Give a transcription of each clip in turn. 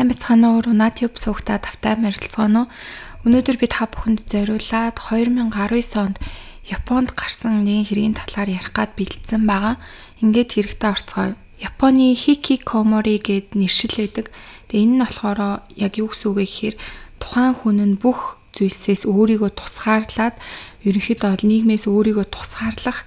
Сайн бацхан уу Рунатиуп суугта тавтай мэрэлцгоно. Өнөөдөр би та бүхэнд зориулаад 2019 онд Японд гарсан нэгэн хэргийн талаар ярих гад бэлдсэн байгаа. Ингээд хэрэгтэй орцгоё. Японы хикикомори гэд нэршил өгдөг. Тэгээ энэ нь болохоор яг юу гэсэн үг вэ гэхээр тухайн хүн нь бүх зүйлсээс өөрийгөө тусгаарлаад ерөнхийдөө нийгмээс өөрийгөө тусгаарлах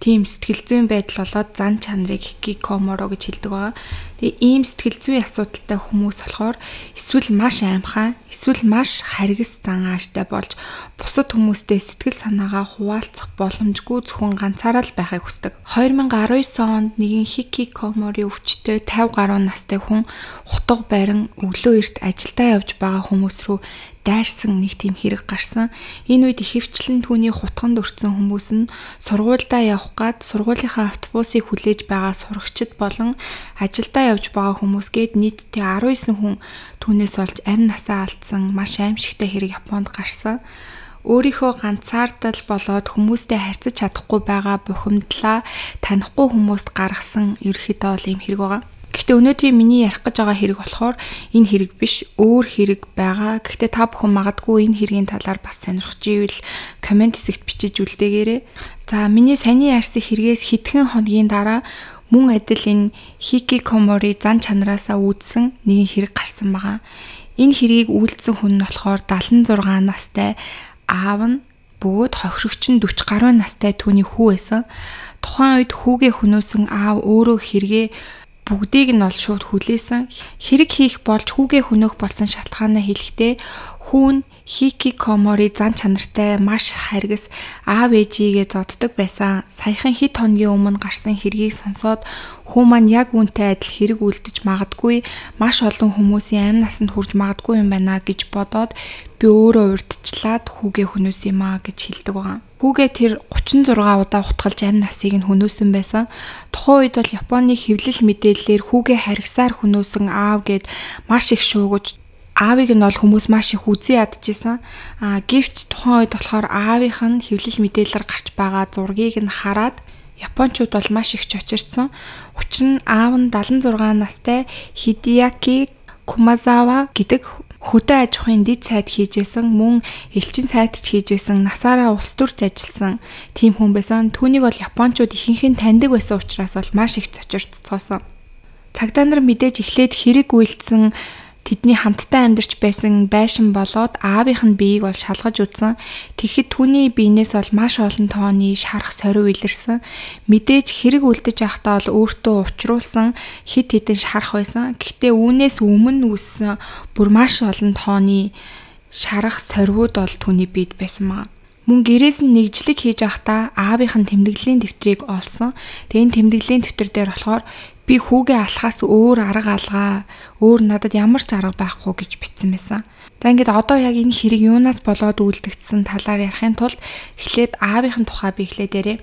тийм сэтгэл зүйн байдал болоод зан чанарыг гикоморо гэж хэлдэг байгаа. Тэгээ ийм сэтгэл зүйн асуудалтай хүмүүс болохоор эсвэл маш аимхан, эсвэл маш харгас зан ааштай болж бусад хүмүүстэй сэтгэл санаагаа хуваалцах боломжгүй зөвхөн ганцаараа л байхыг хүсдэг. 2019 онд нэгэн хикикомори өвчтөй 50 гаруй настай хүн хутга барин өглөө эрт ажилдаа явж байгаа хүмүүс рүү дайрсан нэг тийм хэрэг гарсан. Энэ үед ихэвчлэн түүний хутганд өртсөн хүмүүс нь сургуульдаа явах гад сургуулийнхаа автобусыг хүлээж байгаа сурагчид болон ажилдаа явж байгаа хүмүүс гээд нийтдээ 19 хүн түүнээс олж амь насаа алдсан маш аимшигтай хэрэг Японд гарсан. Өөрийнхөө ганцаардал болоод хүмүүстэй харьцаж чадахгүй байгаа бухимдлаа танихгүй хүмүүст гаргасан ерөөхдөө ийм хэрэг байгаа. Гэхдээ өнөөдрийн миний ярих гэж байгаа хэрэг болохоор энэ хэрэг биш өөр хэрэг байгаа. Гэхдээ та бүхэн магадгүй энэ хэргийн талаар бас сонирхож ивэл комент хэсэгт бичиж үлдээгээрэй. За миний саний ярьсан хэрэгээс хэдхэн хоногийн дараа мөн адил энэ хикикомори зан чанараасаа үүдсэн нэгэн хэрэг гарсан байгаа. Энэ хэргийг үйлдсэн хүн нь болохоор 76 настай аав нь бөгөөд хохирогч нь 40 гаруй настай түүний хүү байсан. Тухайн үед хүүгээ хөнөөсөн аав өөрөө хэрэгээ бүгдийг нь ол шууд хүлээсэн. Хэрэг хийх болж хүүгээ хөнөөх болсон шалтгаанаа хэлэхдээ хүүн хикикомори зан чанартай маш харгас аав ээжигээ зоддог байсан. Саяхан хэд хоногийн өмнө гарсан хэргийг сонсоод хүү маань яг үүнтэй адил хэрэг үлдэж магадгүй маш олон хүмүүсийн амь насанд хүрж магадгүй юм байна гэж бодоод би өөрөө урдчлаад хүүгээ хөнөөс юм аа гэж хэлдэг байгаа. Хүүгээ тэр 36 удаа утгалж амь насыг нь хөнөөсөн байсан. Тухайн үед бол Японы хэвлэл мэдээллээр хүүгээ харгасаар хөнөөсөн аав гэд маш их шуугаж аавыг нь бол хүмүүс маш их үзий ядчихсан. Аа гэвч тухайн үед болохоор аавынх нь хэвлэл мэдээлэлээр гарч байгаа зургийг нь хараад Япончууд бол маш их чочирцсан. Учир нь аав нь 76 настай Хидияки Кумазава гэдэг хөдөө аж ахуйн дэд сайд хийжсэн мөн элчин сайдч хийжсэн насаараа улс төрт ажилласан тийм хүн байсан. Түүнийг бол японочууд ихэнх нь таньдаг байсан учраас бол маш их цочирцсон. Цагдаа нар мэдээж эхлээд хэрэг үйлцсэн тэдний хамтдаа амьдарч байсан байшин болоод аавынх нь биеийг ол шалгаж үтсэн. Тэгэхэд түүний биенээс бол маш олон тооны шарах сорив илэрсэн. Мэдээж хэрэг үлдэж байхдаа бол өөртөө учруулсан хит хитэн шарах байсан. Гэхдээ үүнээс өмнө үссэн бүр маш олон тооны шарах сорвууд бол түүний биед байсан маа. Мөн гэрээс нь нэгжлэг хийж байхдаа аавынх нь тэмдэглэлийн дэвтрийг олсон. Тэгээ энэ тэмдэглэлийн дэвтэр дээр болохоор Би хүүгээ алхахаас өөр арга алгаа, өөр надад ямар ч арга байхгүй гэж бичсэн байсан. За ингээд одоо яг энэ хэрэг юунаас болоод үүлдэгдсэн талаар ярихын тулд эхлээд аавынх нь тухай би эхлэе дээрээ.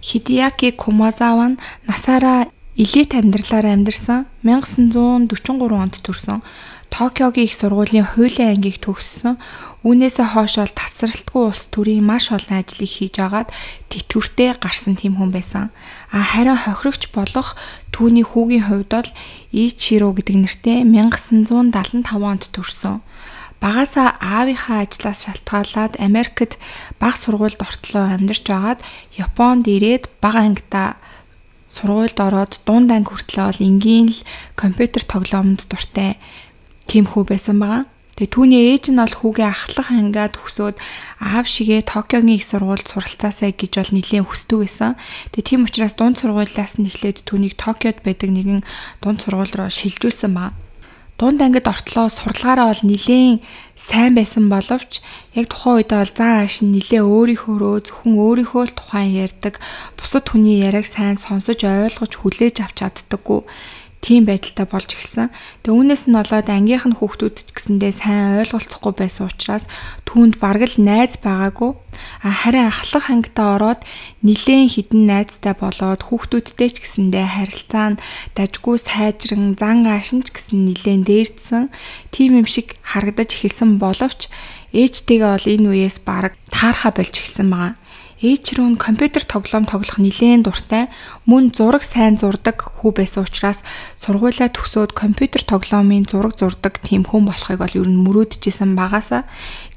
Хидияки Кумазава нь насаараа элит амьдралаар амьдарсан 1943 онд төрсэн. Токиогийн их сургуулийн хуулийн ангийг төгссөн. Үүнээсээ хойш ол тасралтгүй улс төрийн маш олон ажлыг хийж агаад тэтгэвртэй гарсан тийм хүн байсан. А харин хохирогч болох түүний хүүгийн хувьд бол Ичиро гэдэг нэртэй 1975 онд төрсөн. Багаасаа аавынхаа ажлаас шалтгаалаад Америкт бага сургуульд ортлоо амьдарч байгаад Японд ирээд бага ангида сургуульд ороод дунд анги хүртэл бол энгийн л компьютер тоглоомонд дуртай тийм хүү байсан байгаа. Тэгээ түүний ээж нь бол хүүгээ ахлах хангаад өсөөд аав шигээ Токиогийн их сургуульд суралцаасаа гэж бол нэлийн хүсдэг байсан. Тэгээ тийм учраас дунд сургуулиас нь эхлээд түүнийг Токиод байдаг нэгэн дунд сургууль руу шилжүүлсэн баа. Дунд ангид ортлоо сурлагаараа бол нэлийн сайн байсан боловч яг тухайн үедээ бол зан ааш нь нэлээ өөрийнхөө рүү зөвхөн өөрийнхөө л тухайн ярьдаг бусад хүний яриаг сайн сонсож ойлгож хүлээж авч чаддаггүй тийм байдалтай болж эхэлсэн. Тэгээ үүнээс нь болоод ангийнх нь хүүхдүүд ч гэсэндээ сайн ойлголцохгүй байсан учраас түүнд бараг л найз байгаагүй. А харин ахлах хангалтаа ороод нилээн хідэн найзтай болоод хүүхдүүдтэй ч гэсэндээ харилцаа нь дажгүй сайжран зан аашин ч гэсэн нилээн дээрдсэн. Тийм юм шиг харагдаж эхэлсэн боловч ээжтэйгээ бол энэ үеэс бараг таарха болж эхэлсэн байгаа ээж рүү нь компьютер тоглоом тоглох нэлээд дуртай, мөн зураг сайн зурдаг хүү байсан учраас сургуулаа төгсөөд компьютер тоглоомын зураг зурдаг тийм хүн болохыг бол ер нь мөрөөдөжсэн багаасаа.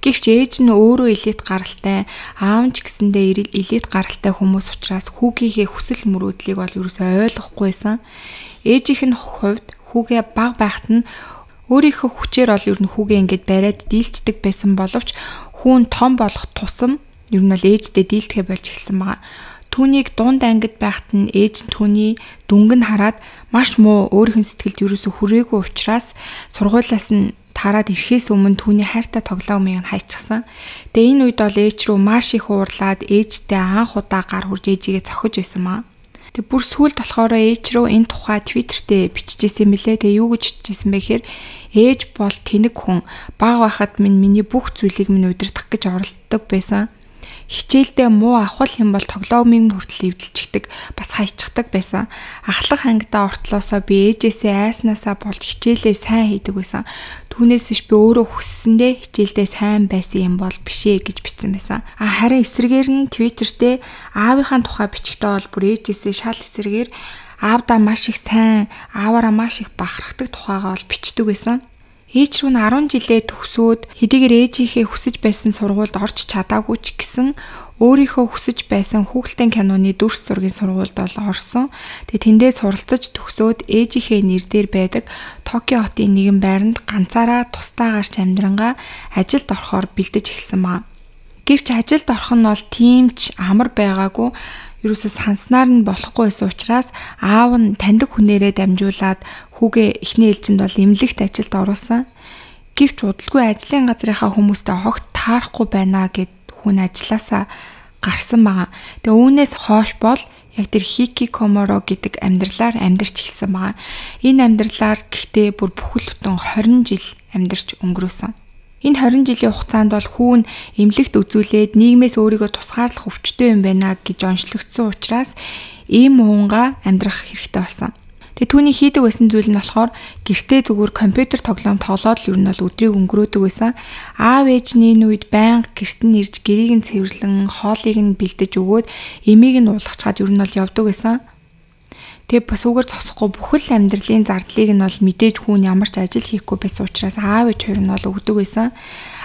Гэвч ээж нь өөрөө элит гаралтай, аав нь ч гэсэндээ элит гаралтай хүмүүс учраас хүүгийнхээ хүсэл мөрөөдлийг бол ерөөсөй ойлгохгүй байсан. Ээжийнх нь хувьд хүүгээ баг байхад нь өөрийнхөө хүчээр ол ер нь хүүгээ ингээд бариад дийлчдэг байсан боловч хүүн том болох тусам ер нь бол ээжтэй дийлдэхэ болж эхэлсэн байгаа. Түүнийг дунд ангид байхад нь ээж нь түүний дүнг нь хараад маш муу өөрийнх нь сэтгэлд ерөөсө хүрээгүй учраас сургуулиас нь тараад ирэхээс өмнө түүний хайртай тоглоомыг нь хайчихсан. Тэгээ энэ үед бол ээж рүү маш их уурлаад ээжтэй анх удаа гар хурж ээжигээ цохиж байсан маа. Тэг бүр сүүлд болохоор ээж рүү энэ тухай Twitter-т биччихсэн мэлээ. Тэг юу гэж биччихсэн бэ гэхээр ээж бол тэнэг хүн. Баг байхад минь миний бүх зүйлийг минь удирдах гэж оролддог байсан хичээлдээ муу авахл юм бол тоглоомын хүртэл эвдэлчихдэг бас хайчдаг байсан. Ахлах ангидаа ортлоосоо би ээжээсээ айснаасаа болж хичээлээ сайн хийдэг байсан. Түүнээс биш би өөрөө хүссэндээ хичээлдээ сайн байсан юм бол бишээ гэж бичсэн байсан. А харин эсрэгээр нь Twitter-т аавынхаа тухай бичгтээ бол бүр ээжээсээ шал эсрэгээр аавдаа маш их сайн, ааваараа маш их бахархдаг тухайгаа бол бичдэг байсан. Ээч рүү нь 10 жилээр төгсөөд хэдийгээр ээжийнхээ хүсэж байсан сургуульд орч чадаагүй ч гэсэн өөрийнхөө хүсэж байсан хүүхэлдэйн киноны дүрс зургийн сургуульд ол орсон. Тэгээ тэндээ суралцаж төгсөөд ээжийнхээ нэр дээр байдаг Токио хотын нэгэн байранд ганцаараа тусдаа гарч амьдрангаа ажилд орохоор бэлдэж эхэлсэн ба. Гэвч ажилд орох нь бол тийм ч амар байгаагүй ерөөсө санснаар нь болохгүй байсан учраас аав нь таньдаг хүнээрээ дамжуулаад Хүүгээ эхний ээлжинд бол эмнэлэгт ажилд оруулсан. Гэвч удалгүй ажлын газрынхаа хүмүүстэй хогт таарахгүй байна гэд хүн ажилласаа гарсан байгаа. Тэгээ үүнээс хойш бол яг тэр Хики Коморо гэдэг амьдралаар амьдарч эхэлсэн байгаа. Энэ амьдралаар гэхдээ бүр бүхэл бүтэн 20 жил амьдарч өнгөрөөсөн. Энэ 20 жилийн хугацаанд бол хүүн эмнэлэгт үзүүлээд нийгмээс өөрийгөө тусгаарлах өвчтөй юм байна гэж онцлогдсон учраас ийм уунгаа амьдрах хэрэгтэй болсон. Тэгээ түүний хийдэг байсан зүйл нь болохоор гэртээ зүгээр компьютер тоглоом тоглоод л ер нь бол өдрийг өнгөрөөдөг байсан. Аав ээжний энэ үед байнга гэрт нь ирж гэрийг нь цэвэрлэн, хоолыг нь бэлдэж өгөөд эмийг нь уулгах чад ер нь бол явдаг байсан. Тэгээ бас үгээр зогсохгүй бүхэл амьдралын зардлыг нь бол мэдээж хүн ямар ч ажил хийхгүй байсан учраас аав ээж хоёр нь бол өгдөг байсан.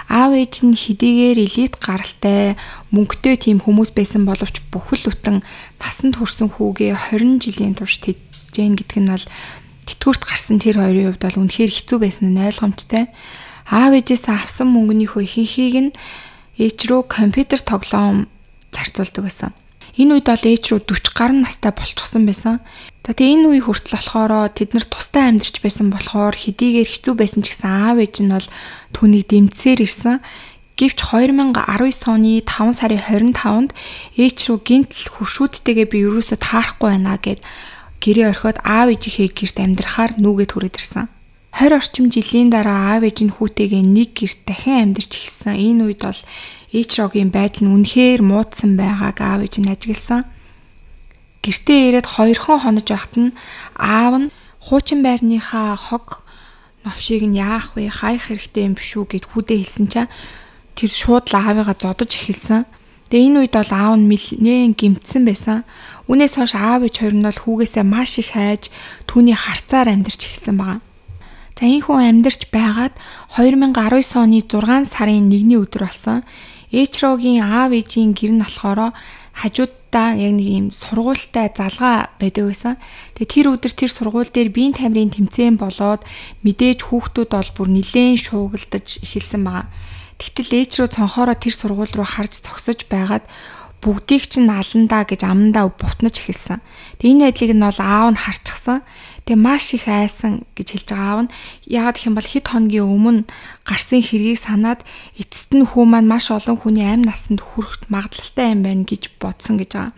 Аав ээж нь хэдийгээр элит гаралтай, мөнгөтэй тийм хүмүүс байсан боловч бүхэл бүтэн насанд хүрсэн хүүгээ 20 жилийн турш тэд Жэйн гэдэг нь бол тэтгүрт гарсан тэр хоёрын хувьд бол үнэхээр хэцүү байсан нь ойлгомжтой. Аав ээжээс авсан мөнгөнийхөө ихэнхийг нь ээж рүү компьютер тоглоом зарцуулдаг байсан. Энэ үед бол ээж рүү 40 гаруй настай болчихсон байсан. За тэгээ энэ үе хүртэл болохоор тэд нар тустай амьдарч байсан болохоор хэдийгээр хэцүү байсан ч гэсэн аав ээж нь бол түүнийг дэмцээр ирсэн. Гэвч 2019 оны 5 сарын 25-нд ээч рүү гинтл хуршүүдтэйгээ би юусоо таарахгүй байна гэд гэрээ орхиод аав ээжийнхээ гэрт амьдрахаар нүгэд хүрээд ирсэн. 20 орчим жилийн дараа аав ээж нь хүүтэйгээ нэг гэрт дахин амьдарч эхэлсэн. Энэ үед бол Эчрогийн байдал нь үнэхээр муудсан байгааг аав ээж нь ажигласан. Гэртээ ирээд хоёрхон хонож байхад нь аав нь хуучин байрныхаа хог новшийг нь яах вэ? Хайх хэрэгтэй юм биш үү гэд хүүдээ хэлсэн чинь тэр шууд л аавыгаа зодож эхэлсэн. Тэгээ энэ үед бол аав нь нэн гимтсэн байсан. Үнээс хойш аав ээж хоёр нь бол хүүгээсээ маш их хайж түүний харцаар амьдарч эхэлсэн байгаа. За энэ хүн амьдарч байгаад 2019 оны 6 сарын 1-ний өдөр болсон. Эчрогийн аав ээжийн гэр нь болохоор хажуудаа яг нэг юм сургуультай залгаа байдаг байсан. Тэгээ тэр өдөр тэр сургууль дээр биеийн тамирын тэмцээн болоод мэдээж хүүхдүүд бол бүр нилээн шуугилдаж эхэлсэн байгаа. Гэтэл ээж рүү цонхоороо тэр сургууль руу харж зогсож байгаад бүгдийг чинь аландаа гэж амандаа бутнаж эхэлсэн. Тэг энэ байдлыг нь бол аав нь харчихсан. Тэг маш их айсан гэж хэлж байгаа аав нь яагаад гэх юм бол хэд хоногийн өмнө гарсан хэргийг санаад эцэст нь хүү маань маш олон хүний амь насанд хүрэхэд магадлалтай юм байна гэж бодсон гэж байгаа.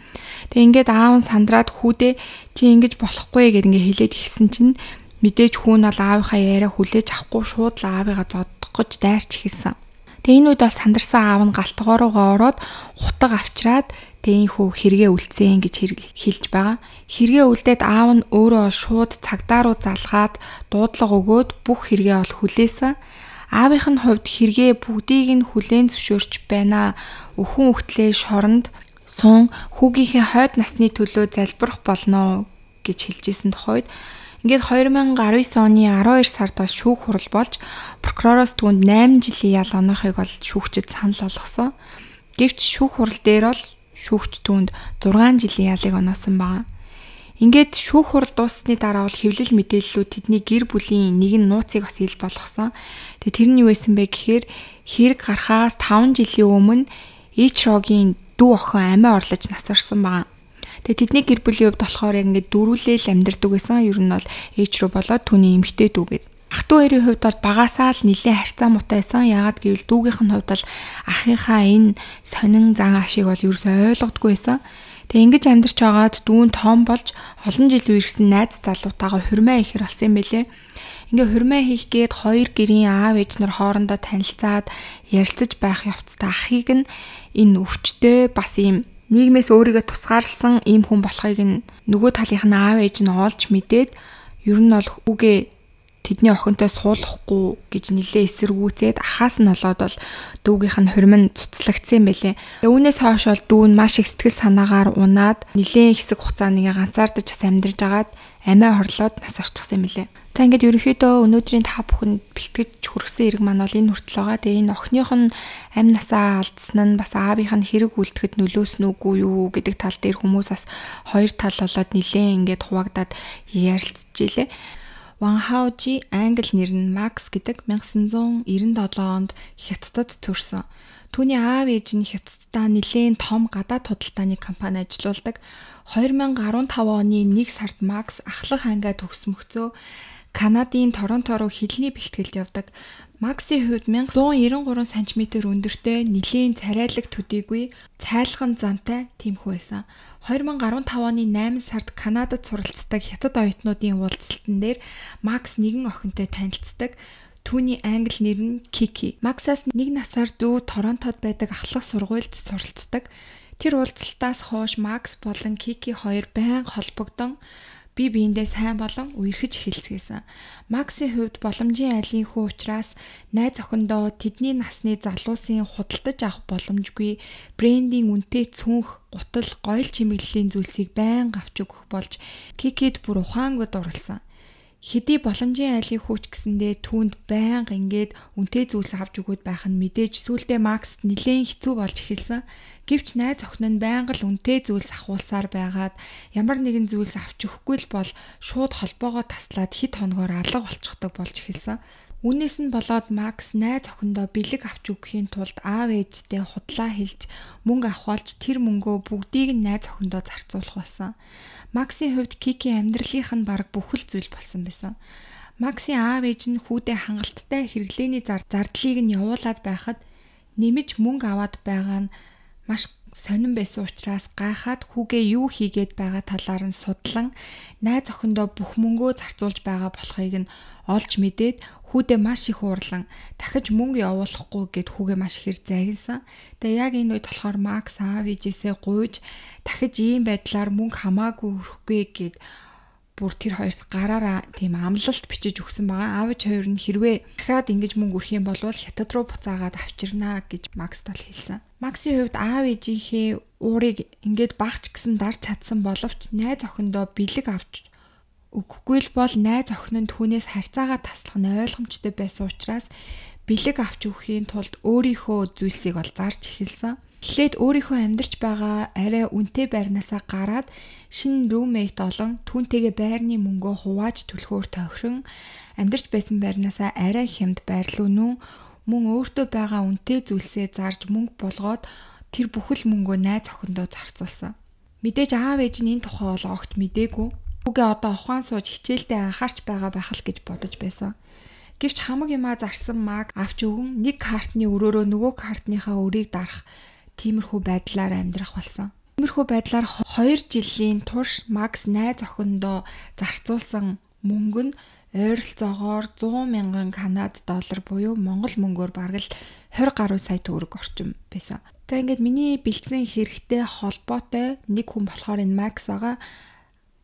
Тэг ингээд аав нь сандраад хүүдээ чи ингэж болохгүй гэд ингээ хэлээд эхэлсэн чинь мэдээж хүү нь бол аавынхаа яриа хүлээж авахгүй шууд л аавыгаа зодох гэж дайрч эхэлсэн. Тэгээ энэ үед бол сандарсан аав нь галтгоо руугаа ороод хутаг авчираад тээнхүү хэрэгэ үлдсэн гэж хэлж байгаа. Хэрэгэ үлдээд аав нь өөрөө шууд цагдаа руу залгаад дуудлага өгөөд бүх хэрэгэ ол хүлээсэн. Аавынх нь хувьд хэрэгэ бүгдийг нь хүлээн зөвшөөрч байна. Өхөн өгтлээ шоронд сун хүүгийнхээ хойд насны төлөө залбирах болно гэж хэлжсэн тохойд Ингээд 2019 оны 12 сард бол шүүх хурал болж прокуророос түүнд 8 жилийн ял оноохыг бол шүүгчд санал болгосон. Гэвч шүүх хурал дээр бол шүүгч түүнд 6 жилийн ялыг оноосон байна. Ингээд шүүх хурал дууссаны дараа бол хэвлэл мэдээллүүд тэдний гэр бүлийн нэг нь нууцыг бас ил болгосон. Тэгээ тэр нь юу байсан бэ гэхээр хэрэг гарахаас 5 жилийн өмнө Ичрогийн дүү охин амиа орлож насварсан байгаа. Тэгээ тэдний гэр бүлийн хувьд болохоор яг ингээд дөрүүлээл амьдардаг гэсэн. Ер нь бол ээж рүү болоод түүний эмэгтэй дүү гэдэг. Ах トゥ хоёрын хувьд бол багасаа л нэлээд харьцаа муутай байсан. Яагаад гэвэл дүүгийнх нь хувьд бол ахынхаа энэ сонин зан ашиг бол ерөөсөй ойлгодгүй байсан. Тэгээ ингэж амьдарч байгаад дүүн том болж олон жил үерсэн найз залуутаагаа хурмаа ихэр болсон юм бэлээ. Ингээ хурмаа хийх гээд хоёр гэрийн аав ээж нар хоорондоо танилцаад ярилцаж байх явцдаа ахыг нь энэ өвчтөе бас юм нийгмээс өөрийгөө тусгаарлсан ийм хүн болохыг нь нөгөө талынх нь аав ээж нь оолж мэдээд ер нь бол хүүгээ тэдний охинтой суулгахгүй гэж нилээ эсэргүүцээд ахаас нь болоод бол дүүгийнх нь хурим нь цуцлагдсан байлээ. Үүнээс хойш бол дүү нь маш их сэтгэл санаагаар унаад нилээ хэсэг хугацаанд ингээ ганцаардаж бас амьдарч агаад амиа хорлоод нас орчихсан мөлий. За ингээд ерөнхийдөө өнөөдрийн та бүхэнд бэлтгэж хүргэсэн хэрэг маань бол энэ хүртэл байгаа. Тэгээ энэ охиных нь амь насаа алдсан нь бас аавынх нь хэрэг үлдэхэд нөлөөснө үгүй юу гэдэг тал дээр хүмүүс бас хоёр тал болоод нилээн ингээд хуваагдаад ярилцчихжээ. Wang Haoji англи нэр нь Max гэдэг 1997 онд Хятадд төрсэн. Түүний аав ээж нь Хятаддаа нэлээд том гадаад худалдааны компани ажиллаулдаг. 2015 оны 1 сард Макс ахлах ангиа төгсмөгцөө Канадын Торонто руу хилний бэлтгэлд явдаг. Максийн хувьд 1193 см өндөртэй нэлийн царайлаг төдийгүй цайлган зантай тэмхүү байсан. 2015 оны 8 сард Канадад суралцдаг хятад оюутнуудын уулзалтан дээр Макс нэгэн охинтой танилцдаг. Түүний англи нэр нь Кики. Максаас нэг насаар дүү Торонтод байдаг ахлах сургуульд суралцдаг. Тэр уулзалтаас хойш Макс болон Кики хоёр байн холбогдсон би биендээ сайн болон үерхэж эхэлсгээсэн. Максийн хувьд боломжийн айлын хүү учраас найз охиндоо тэдний насны залуусын худалдаж авах боломжгүй брендийн үнэтэй цүнх, гутал, гоёл чимэглэлийн зүйлсийг байн авч өгөх болж Кикид бүр ухаангууд орулсан. Хэдий боломжийн айлын хүүч гэсэндээ түүнд байнга ингээд үнтэй зүйлс авч өгөөд байх нь мэдээж сүулдэ Макс нилээн хэцүү болж эхэлсэн. Гэвч найз охин нь байнга л үнтэй зүйлс ахуулсаар байгаад ямар нэгэн зүйлс авч өгөхгүй л бол шууд холбоогоо таслаад хэд хоногоор алга болчихдог болж эхэлсэн. Үүнээс нь болоод Макс найз охиндоо бэлэг авч өгөхийн тулд аав ээжтэй худлаа хэлж мөнгө авахулж тэр мөнгөө бүгдийг нь найз охиндоо зарцуулах болсон. Максийн хувьд Кики амьдралынх нь баг бүхэл зүйл болсон байсан. Максийн аав ээж нь хүүдээ хангалттай хэрэглээний зардлыг нь явуулаад байхад нэмж мөнгө аваад байгаа нь маш сонирн байсан учраас гайхаад хүүгээ юу хийгээд байгаа талаар нь судлан найз охиндоо бүх мөнгөө зарцуулж байгаа болохыг нь олж мэдээд хүүдээ маш их уурлан дахиж мөнгө явуулахгүй гэд хүүгээ маш ихэр загинсан. Тэгээ яг энэ үед болохоор Макс аав ээжээсээ гуйж дахиж ийм байдлаар мөнгө хамаагүй өрөхгүй гэд бүр тэр хоёрт гараараа тийм амлалт бичиж өгсөн байгаа. Аавч хоёр нь хэрвээ дахиад ингэж мөнгө өрөх юм бол хятад руу буцаагаад авчирнаа гэж Макс тал хэлсэн. Максийн хувьд аав ээжийнхээ уурыг ингээд багч гисэн дарж чадсан боловч найз охиндоо бэлэг авч өгөхгүй л бол найз охин нь түүнээс харьцаагаа таслах нь ойлгомжтой байсан учраас бэлэг авч өгөхийн тулд өөрийнхөө зүйлсийг ол зарж эхэлсэн. Эхлээд өөрийнхөө амьдарч байгаа арай үнэтэй байрнаасаа гараад шинэ roommate олон түүнтэйгээ байрны мөнгөө хувааж төлөхөөр тохирон амьдарч байсан байрнаасаа арай хямд байрлуу нүү мөн өөртөө байгаа үнэтэй зүйлсээ зарж мөнгө болгоод тэр бүхэл мөнгөө найз охиндоо зарцуулсан. Мэдээж аав ээж нь энэ тухай ол огт мдээгүй. Үгээ одоо ухаан сууж хичээлдээ анхаарч байгаа байх л гэж бодож байсан. Гэвч хамаг юмаа зарсан маг авч өгөн нэг картны өрөөрөө нөгөө картныхаа өрийг дарах тиймэрхүү байдлаар амьдрах болсон. Тиймэрхүү байдлаар 2 жилийн турш Макс найз охиндоо зарцуулсан мөнгө нь ойролцоогоор 100 мянган канад доллар буюу монгол мөнгөөр бараг л 20 гаруй сая төгрөг орчим байсан. Тэгээ ингээд миний бэлдсэн хэрэгтэй холбоотой нэг хүн болохоор энэ Макс байгаа.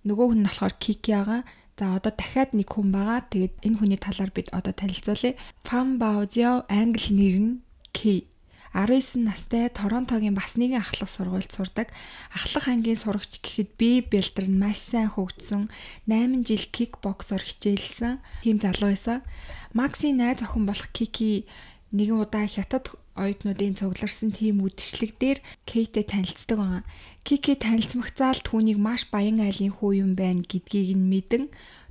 Нөгөө хүн нь болохоор Кики байгаа. За одоо дахиад нэг хүн байгаа. Тэгээд энэ хүний талаар бид одоо танилцуулъя. Fan Baozhao англи нэр нь K 19 настай Торонтогийн бас нэгэн ахлах сургуульд сурдаг. Ахлах ангийн сурагч гэхэд би бэлтэр нь маш сайн хөгжсөн 8 жил кикбоксоор хичээлсэн тийм залуу байсан. Макси найз охин болох Кики нэгэн удаа хятад оюутнуудын цугларсан тийм үдшилэг дээр Кейтэ танилцдаг байгаа. Кики танилцмагцаал түүнийг маш баян айлын хүү юм байна гэдгийг нь мэдэн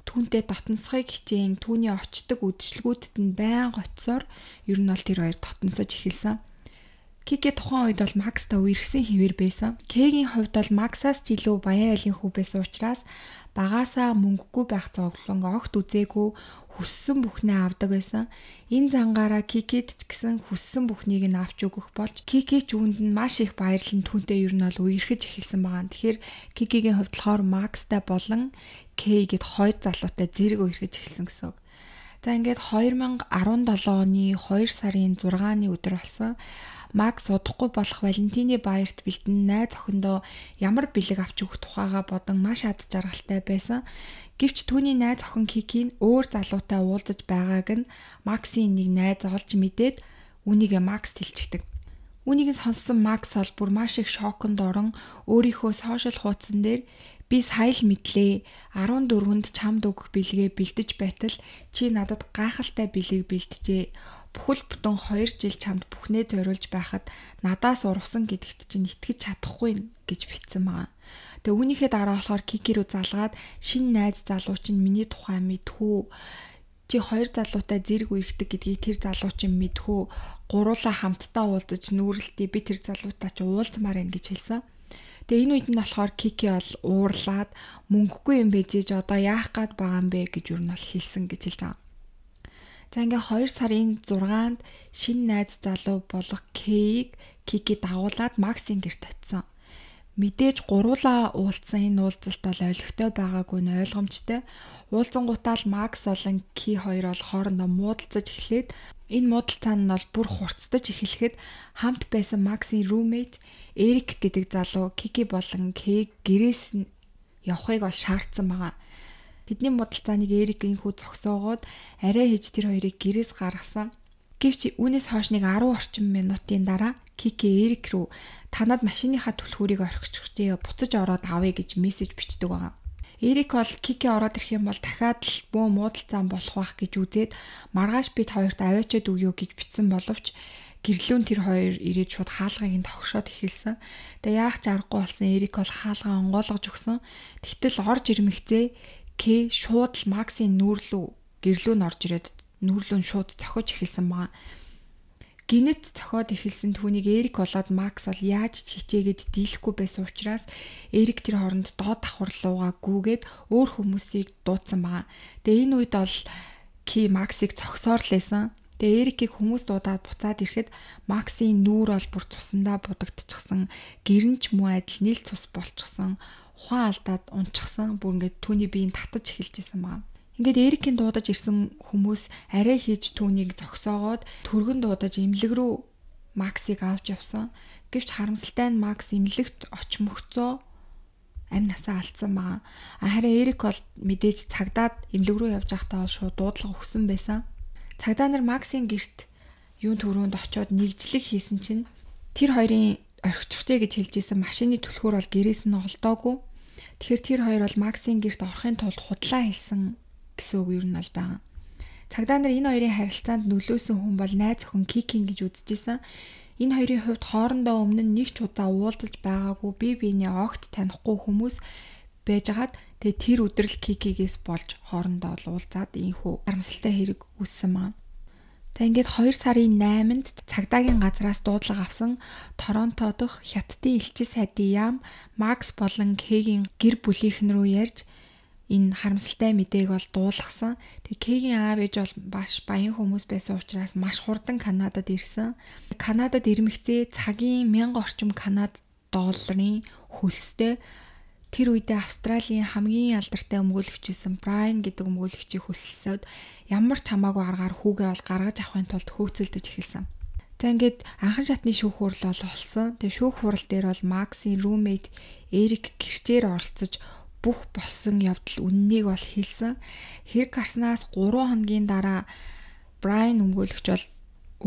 түүнтэй дотносхийг хичээн түүний очдог үдшилгүүдэд нь байн гоцсоор ер нь бол тэр хоёр дотносож эхэлсэн. Кики тухайн үед бол Макста үерсэн хэвээр байсан. Кэгийн хувьд бол Максаас ч илүү баян айлын хүү байсан учраас багаасаа мөнгөгүй байх зовлон огт үзээгүй хүссэн бүхнээ авдаг байсан. Энэ зангаараа Кикид ч гэсэн хүссэн бүхнийг нь авч өгөх болж Кики ч үүнд нь маш их баярлан түүнтэй ер нь бол үерхэж эхэлсэн байгаа. Тэгэхээр Кикигийн хувьд болохоор Макстай болон Кэй гэд хоёр залуутай зэрэг үерхэж эхэлсэн гэсэн үг. За ингээд 2017 оны 2 сарын 6-ны өдөр болсон Макс удахгүй болох Валентины Баерт бэлтэн найз охиндоо ямар бэлэг авч өгөх тухайгаа бодон маш ад жаргалтай байсан. Гэвч түүний найз охин Кики нь өөр залуутай уулзаж байгааг нь Максийн нэг найз олж мэдээд үнийг Макс тэлчдэг. Үнийг сонсон Макс ол бүр маш их шоконд орон өөрийнхөө сошиал хуудсан дээр Би сая л мэдлээ. 14-нд чамд өгөх бэлгээ бэлдэж байтал чи надад гайхалтай бэлэг бэлджээ. Бүхэл бүтэн 2 жил чамд бүхнээ зориулж байхад надаас урвсан гэдэгт чинь итгэж чадахгүй гэж битсэн байгаа. Тэгээ үүнийхээ дараа болохоор кикэрүү залгаад шин найз залуу чинь миний тухай мэдхүү чи хоёр залуутай зэрэг үерхдэг гэдгийг тэр залуу чинь мэдхүү гуруула хамтдаа уулзаж нүүрэлтий би тэр залуутай чи уулзмаар байна гэж хэлсэн. Тэгээ энэ үед нь болохоор Кики бол уурлаад мөнгөгүй юм байж ээж одоо яах гээд байгаа юм бэ гэж юу нь бол хэлсэн гэж хэлж байгаа. За ингээи 2 сарын 6-нд шинэ найз залуу болох Кэйг Кики дагуулад Максийн гэрт очсон. Мэдээж гуруула уулзсан энэ уулзалт бол ойлгохтой байгаагүй нь ойлгомжтой. Уулзангуутаа л Макс болон Ки хоёр бол хоорондоо муудалцаж эхлээд Энэ муудалцаан нь бол бүр хурцтаж эхлэхэд хамт байсан Максийн roommate Эрик гэдэг залуу Кики болон Кэг гэрээс нь явахыг ол шаардсан байгаа. Тэдний муудалцааныг Эрик инхүү зогсоогоод арай хийж тэр хоёрыг гэрээс гаргасан. Гэвч үүнээс хойш нэг 10 орчим минутын дараа Кики Эрик рүү танад машиныхаа түлхүүрийг орхичихжээ буцаж ороод авъя гэж мессеж бичдэг байгаа. Эрик бол Кики ороод ирэх юм бол дахиад л бөө муудал зам болох байх гэж үзээд маргааш бид хоёрт аваачаад өгөө гэж бичсэн боловч гэрлүүн тэр хоёр ирээд шууд хаалгыг нь тогшоод эхэлсэн. Тэгээ яах ч аргагүй болсон Эрик бол хаалгаа онгоолгож өгсөн. Тэгтэл орж ирмэгцээ К шууд л Максийн нүүр рүү гэрлүүн орж ирээд нүүрлүүн шууд цохиж эхэлсэн байгаа гинэт цохоод эхэлсэн түүнийг Эрик болоод Макс ал яаж ч хичээгээд дийлэхгүй байсан учраас Эрик тэр хооронд доод давхар луугаа гүгээд өөр хүмүүсийг дуудсан байгаа. Тэгээ энэ үед бол Ки Максыг цогсоор л байсан. Тэгээ Эрикийг хүмүүс дуудаад буцаад ирэхэд Максийн нүүр ол бүр цусандаа будагдчихсан, гэрэнч муу адил нийл цус болчихсон, ухаан алдаад унчихсан, бүр ингээд түүний биеийн татаж эхэлжсэн байгаа. Ингээд Эрикийн дуудаж ирсэн хүмүүс арай хийж түүнийг зогсоогоод түргэн дуудаж имлэг рүү Максийг авч явсан. Гэвч харамсалтай нь Макс имлэгт очмөгцөө амь насаа алдсан байгаа. Харин Эрик бол мэдээж цагдаад имлэг рүү явж байхдаа шууд дуудлага өгсөн байсан. Цагдаа нар Максийн герт юун төрөнд очиод нэгжлэг хийсэн чинь тэр хоёрын орхичтой гэж хэлжсэн машины түлхүүр бол гэрээс нь олдоогүй. Тэгэхээр тэр хоёр бол Максийн герт орохын тулд худлаа хэлсэн гэсэн үг юу нь бол байгаа. Цагдаа нар энэ хоёрын харилцаанд нөлөөсөн хүн бол найз охин Кикин гэж үзэж исэн. Энэ хоёрын хувьд хоорондоо өмнө нь нэг ч удаа уулзаж байгаагүй бие биенээ огт танихгүй хүмүүс байжгаад тэгээ тэр өдрөл Кикигээс болж хоорондоо уулзаад ийхүү харамсалтай хэрэг үүссэн маа. За ингээд 2 сарын 8-нд цагдаагийн газраас дуудлага авсан Торонто дох хятадын элчис хайдын яам Макс болон Кэгийн гэр бүлийнхэн рүү ярьж энэ харамсалтай мэдээг бол дуулгасан. Тэгээ Кэгийн аав ээж бол маш баян хүмүүс байсан учраас маш хурдан Канадад ирсэн. Канадад ирмэгцээ цагийн 1000 орчим Канад долларын хөлстэй тэр үедээ Австралийн хамгийн алдартай өмгөөлөгчсэн Брайан гэдэг өмгөөлөгчийг хөсөлсөд ямар ч хамаагүй аргаар хүүгээ бол гаргаж авахын тулд хөөцөлдөж эхэлсэн. За ингээд анхан шатны шүүх хурал бол олсон. Тэгээ шүүх хурал дээр бол Максийн roommate Эрик гэрчээр оролцож бүх болсон явдал үннийг бол хэлсэн. Хэрэг гарснаас 3 хоногийн дараа Брайан өмгөөлөгч бол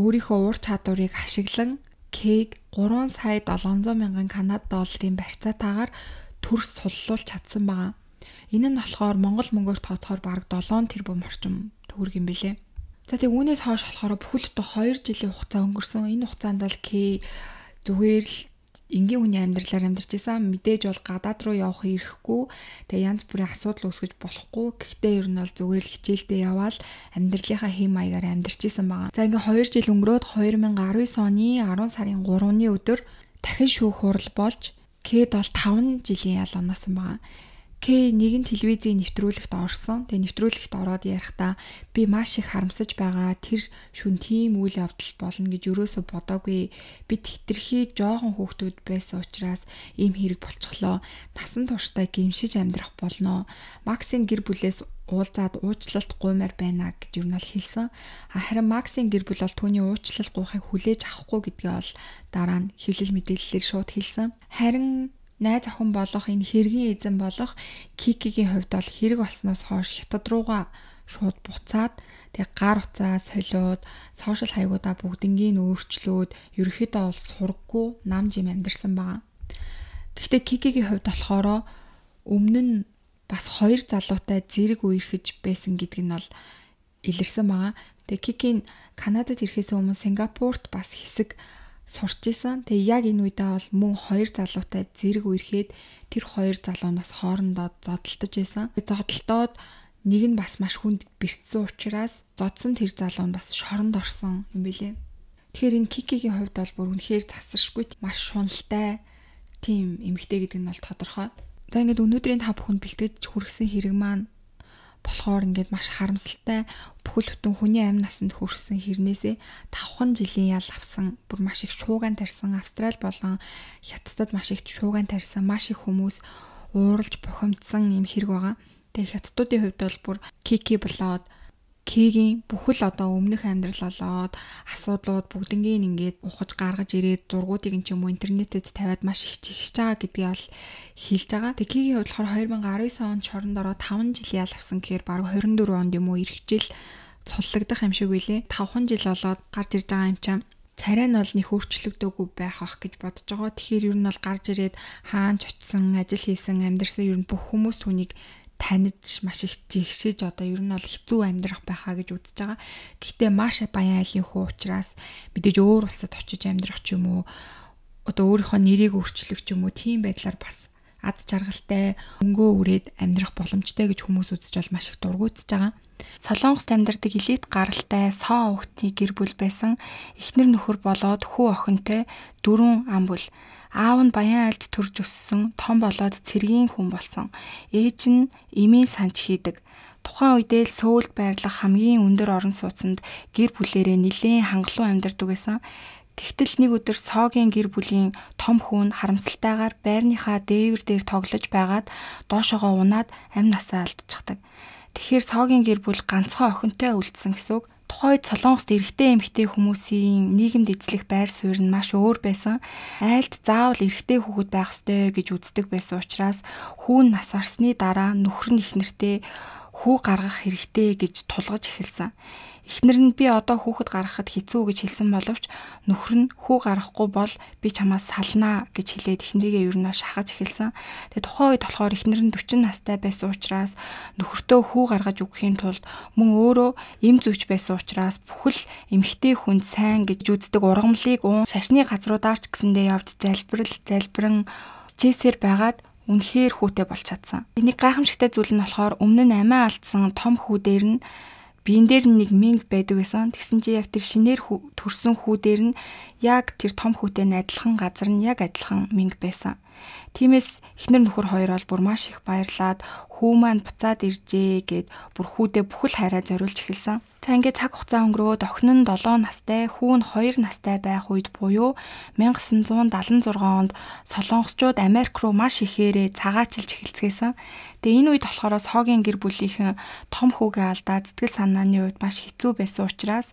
өөрийнхөө уур чадварыг ашиглан кейк 3 сая 700 мянган канад долларын барьцаатаагаар төр суллуулж чадсан байгаа. Энэ нь болохоор Монгол мөнгөөр тооцохоор бараг 7 тэрбум орчим төгрөг юм билээ. За тэг үүнээс хойш болохоор бүхэлдээ 2 жилийн хугацаа өнгөрсөн. Энэ хугацаанд бол К зүгээр л энгийн хүний амьдралаар амьдарч исэн мэдээж бол гадаад руу явах ирэхгүй тэгээ янз бүрийн асуудал үүсгэж болохгүй гэхдээ ер нь бол зүгээр л хичээлдээ яваал амьдралынхаа хэм маягаар амьдарч исэн байгаа. За ингээи 2 жил өнгөрөөд 2019 оны 10 сарын 3-ны өдөр дахин шүүх хурал болж Кэд бол 5 жилийн ял оносон байгаа. К нэгэн телевизийн нэвтрүүлэгт орсон. Тэгээ нэвтрүүлэгт ороод ярихдаа би маш их харамсаж байгаа. Тэр шүн тийм үйл явдал болно гэж өрөөсө бодоогүй. Би хитрхи жоохон хүүхдүүд байсан учраас ийм хэрэг болчихлоо. Тасан турштай гимшиж амьдрах болно. Максийн гэр бүлээс уулзаад уучлалт гуймаар байна гэж юм бол хэлсэн. Харин Максийн гэр бүл бол түүний уучлалт гуйхыг хүлээж авахгүй гэдгээ бол дараа нь хэвлэл мэдээллээр шууд хэлсэн. Харин найз охин болох энэ хэргийн эзэн болох Кикигийн хувьд бол хэрэг олсноос хойш хятад руугаа шууд буцаад тэг гар утсаа солиод сошиал хаягуудаа бүгднийг өөрчлөөд ерөөхдөө ол сургаггүй нам жим амьдэрсэн байгаа. Гэхдээ Кикигийн хувьд болохоор өмнө нь бас хоёр залуутай зэрэг үерхэж байсан гэдг нь бол илэрсэн байгаа. Тэг Кикийн Канадад ирэхээс өмнө Сингапурт бас хэсэг сурч исэн. Тэгээ яг энэ үедээ бол мөн хоёр залуутай зэрэг үерхэд тэр хоёр залуунаас хоорондоо зодтолдож исэн. Зодтолдоод нэг нь бас маш хүнд бэрцсэн учраас зодсон тэр залуу нь бас шоронд орсон юм билээ. Тэгэхээр энэ Кикигийн хувьд бол бүр үнэхээр засаршгүй маш шуналтай тийм эмгтэй гэдэг нь бол тодорхой. За ингээд өнөөдрийн та бүхэнд бэлтгэж хүргэсэн хэрэг маань болохоор ингээд маш харамсалтай бүхэл бүтэн хүний амь насанд хүрсэн хэрнээсээ 5 жилийн ял авсан бүр маш их шууган тарьсан австрал болон хятадд маш их шууган тарьсан маш их хүмүүс ууралж бухимдсан юм хэрэг байгаа. Тэгээ хятадуудын хувьд бол бүр кики блоод К-ийн бүхэл одоо өмнөх амьдрал болоод асуудлууд бүгднийг ингээд ухаж гаргаж ирээд зургуудыг нь ч юм уу интернетэд тавиад маш их чигшж байгаа гэдгийг ол хэлж байгаа. Тэг К-ийн хувьд болохоор 2019 онд шоронд ороо 5 жил ял авсан гэхээр баг 24 онд юм уу эргэжил цуллагдах юм шиг үлээ. 5 жил болоод гарч ирж байгаа юм чам царай нь бол нэх өөрчлөгдөөгүй байх бах гэж бодож байгаа. Тэгэхээр ер нь бол гарч ирээд хаанч очсон, ажил хийсэн, амьдарсан ер нь бүх хүмүүс түүнийг таних маш их жигшиж одоо ер нь бол хэцүү амьдрах байхаа гэж үзэж байгаа. Гэхдээ маш баян айлын хүү учраас мэдээж өөр улсад очиж амьдрах ч юм уу одоо өөрийнхөө нэрийг өөрчлөх ч юм уу тийм байдлаар бас ад жаргалтай өнгөө үрээд амьдрах боломжтой гэж хүмүүс үзэж бол маш их дургуутж байгаа. Солонгост амьдардаг элит гаралтай соо ухтны гэр бүл байсан эхнэр нөхөр болоод хүү охинтой дөрвөн ам бүл Аав нь баян айлд төрж өссөн, том болоод цэргийн хүн болсон. Ээж нь эмийн санч хийдэг. Тухайн үедээ л Сөүлд байрлах хамгийн өндөр орон сууцнд гэр бүлээрээ нэлээд хангалуун амьдардаг байсан. Тэгтэл нэг өдөр Соогийн гэр бүлийн том хүн харамсалтайгаар байрныхаа дээвэр дээр тоглож байгаад доошоогоо унаад амь насаа алдчихдаг. Тэгэхэр Соогийн гэр бүл ганцхан охинтой үлдсэн гэсүг тухайд Солонгост эрэгтэй эмэгтэй хүмүүсийн нийгэмд эзлэх байр суурь нь маш өөр байсан. Айлд заавал эрэгтэй хүүхэд байх ёстой гэж үздэг байсан учраас хүүн нас орсны дараа нөхөр нь их нэртэй хүү гаргах хэрэгтэй гэж тулгаж эхэлсэн. Эхнэр нь би одоо хүүхэд гаргахад хэцүү гэж хэлсэн боловч нөхөр нь хүү гарахгүй бол би чамаас салнаа гэж хэлээд эхнэрийгээ ер нь шахаж эхэлсэн. Тэгээ тухайн үед болохоор эхнэр нь 40 настай байсан учраас нөхөртөө хүү гаргаж өгөхийн тулд мөн өөрөө эм зүвч байсан учраас бүхэл эмгтэй хүн сайн гэж үздэг ургамлыг уун шашны газруудаар ч гэсэндээ явж залбирал залбирэн чэсэр байгаад үнэхээр хүүтэй бол чадсан. Нэг гайхамшигтай зүйл нь болохоор өмнө нь амиа алдсан том хүүдээр нь биен дээр нэг мэнг байдаг байсан. Тэгсэн чи яг тэр шинээр төрсөн хүү дээр нь яг тэр том хүүтэй адилхан газар нь яг адилхан мэнг байсан. Тиймээс эхнэр нөхөр хоёр бол бүр маш их баярлаад хүү маань буцаад иржээ гэд бүр хүүдээ бүхэл хайраа зориулж эхэлсэн. За ингээд цаг хугацаа өнгөрөөд охин нь 7 настай, хүү нь 2 настай байх үед буюу 1976 онд солонгосчууд Америк руу маш ихээрээ цагаачилж эхэлцгээсэн. Тэгээ энэ үед болохоор Согийн гэр бүлийнхэн том хүүгээ алдаа зэтгэл санааны үед маш хэцүү байсан учраас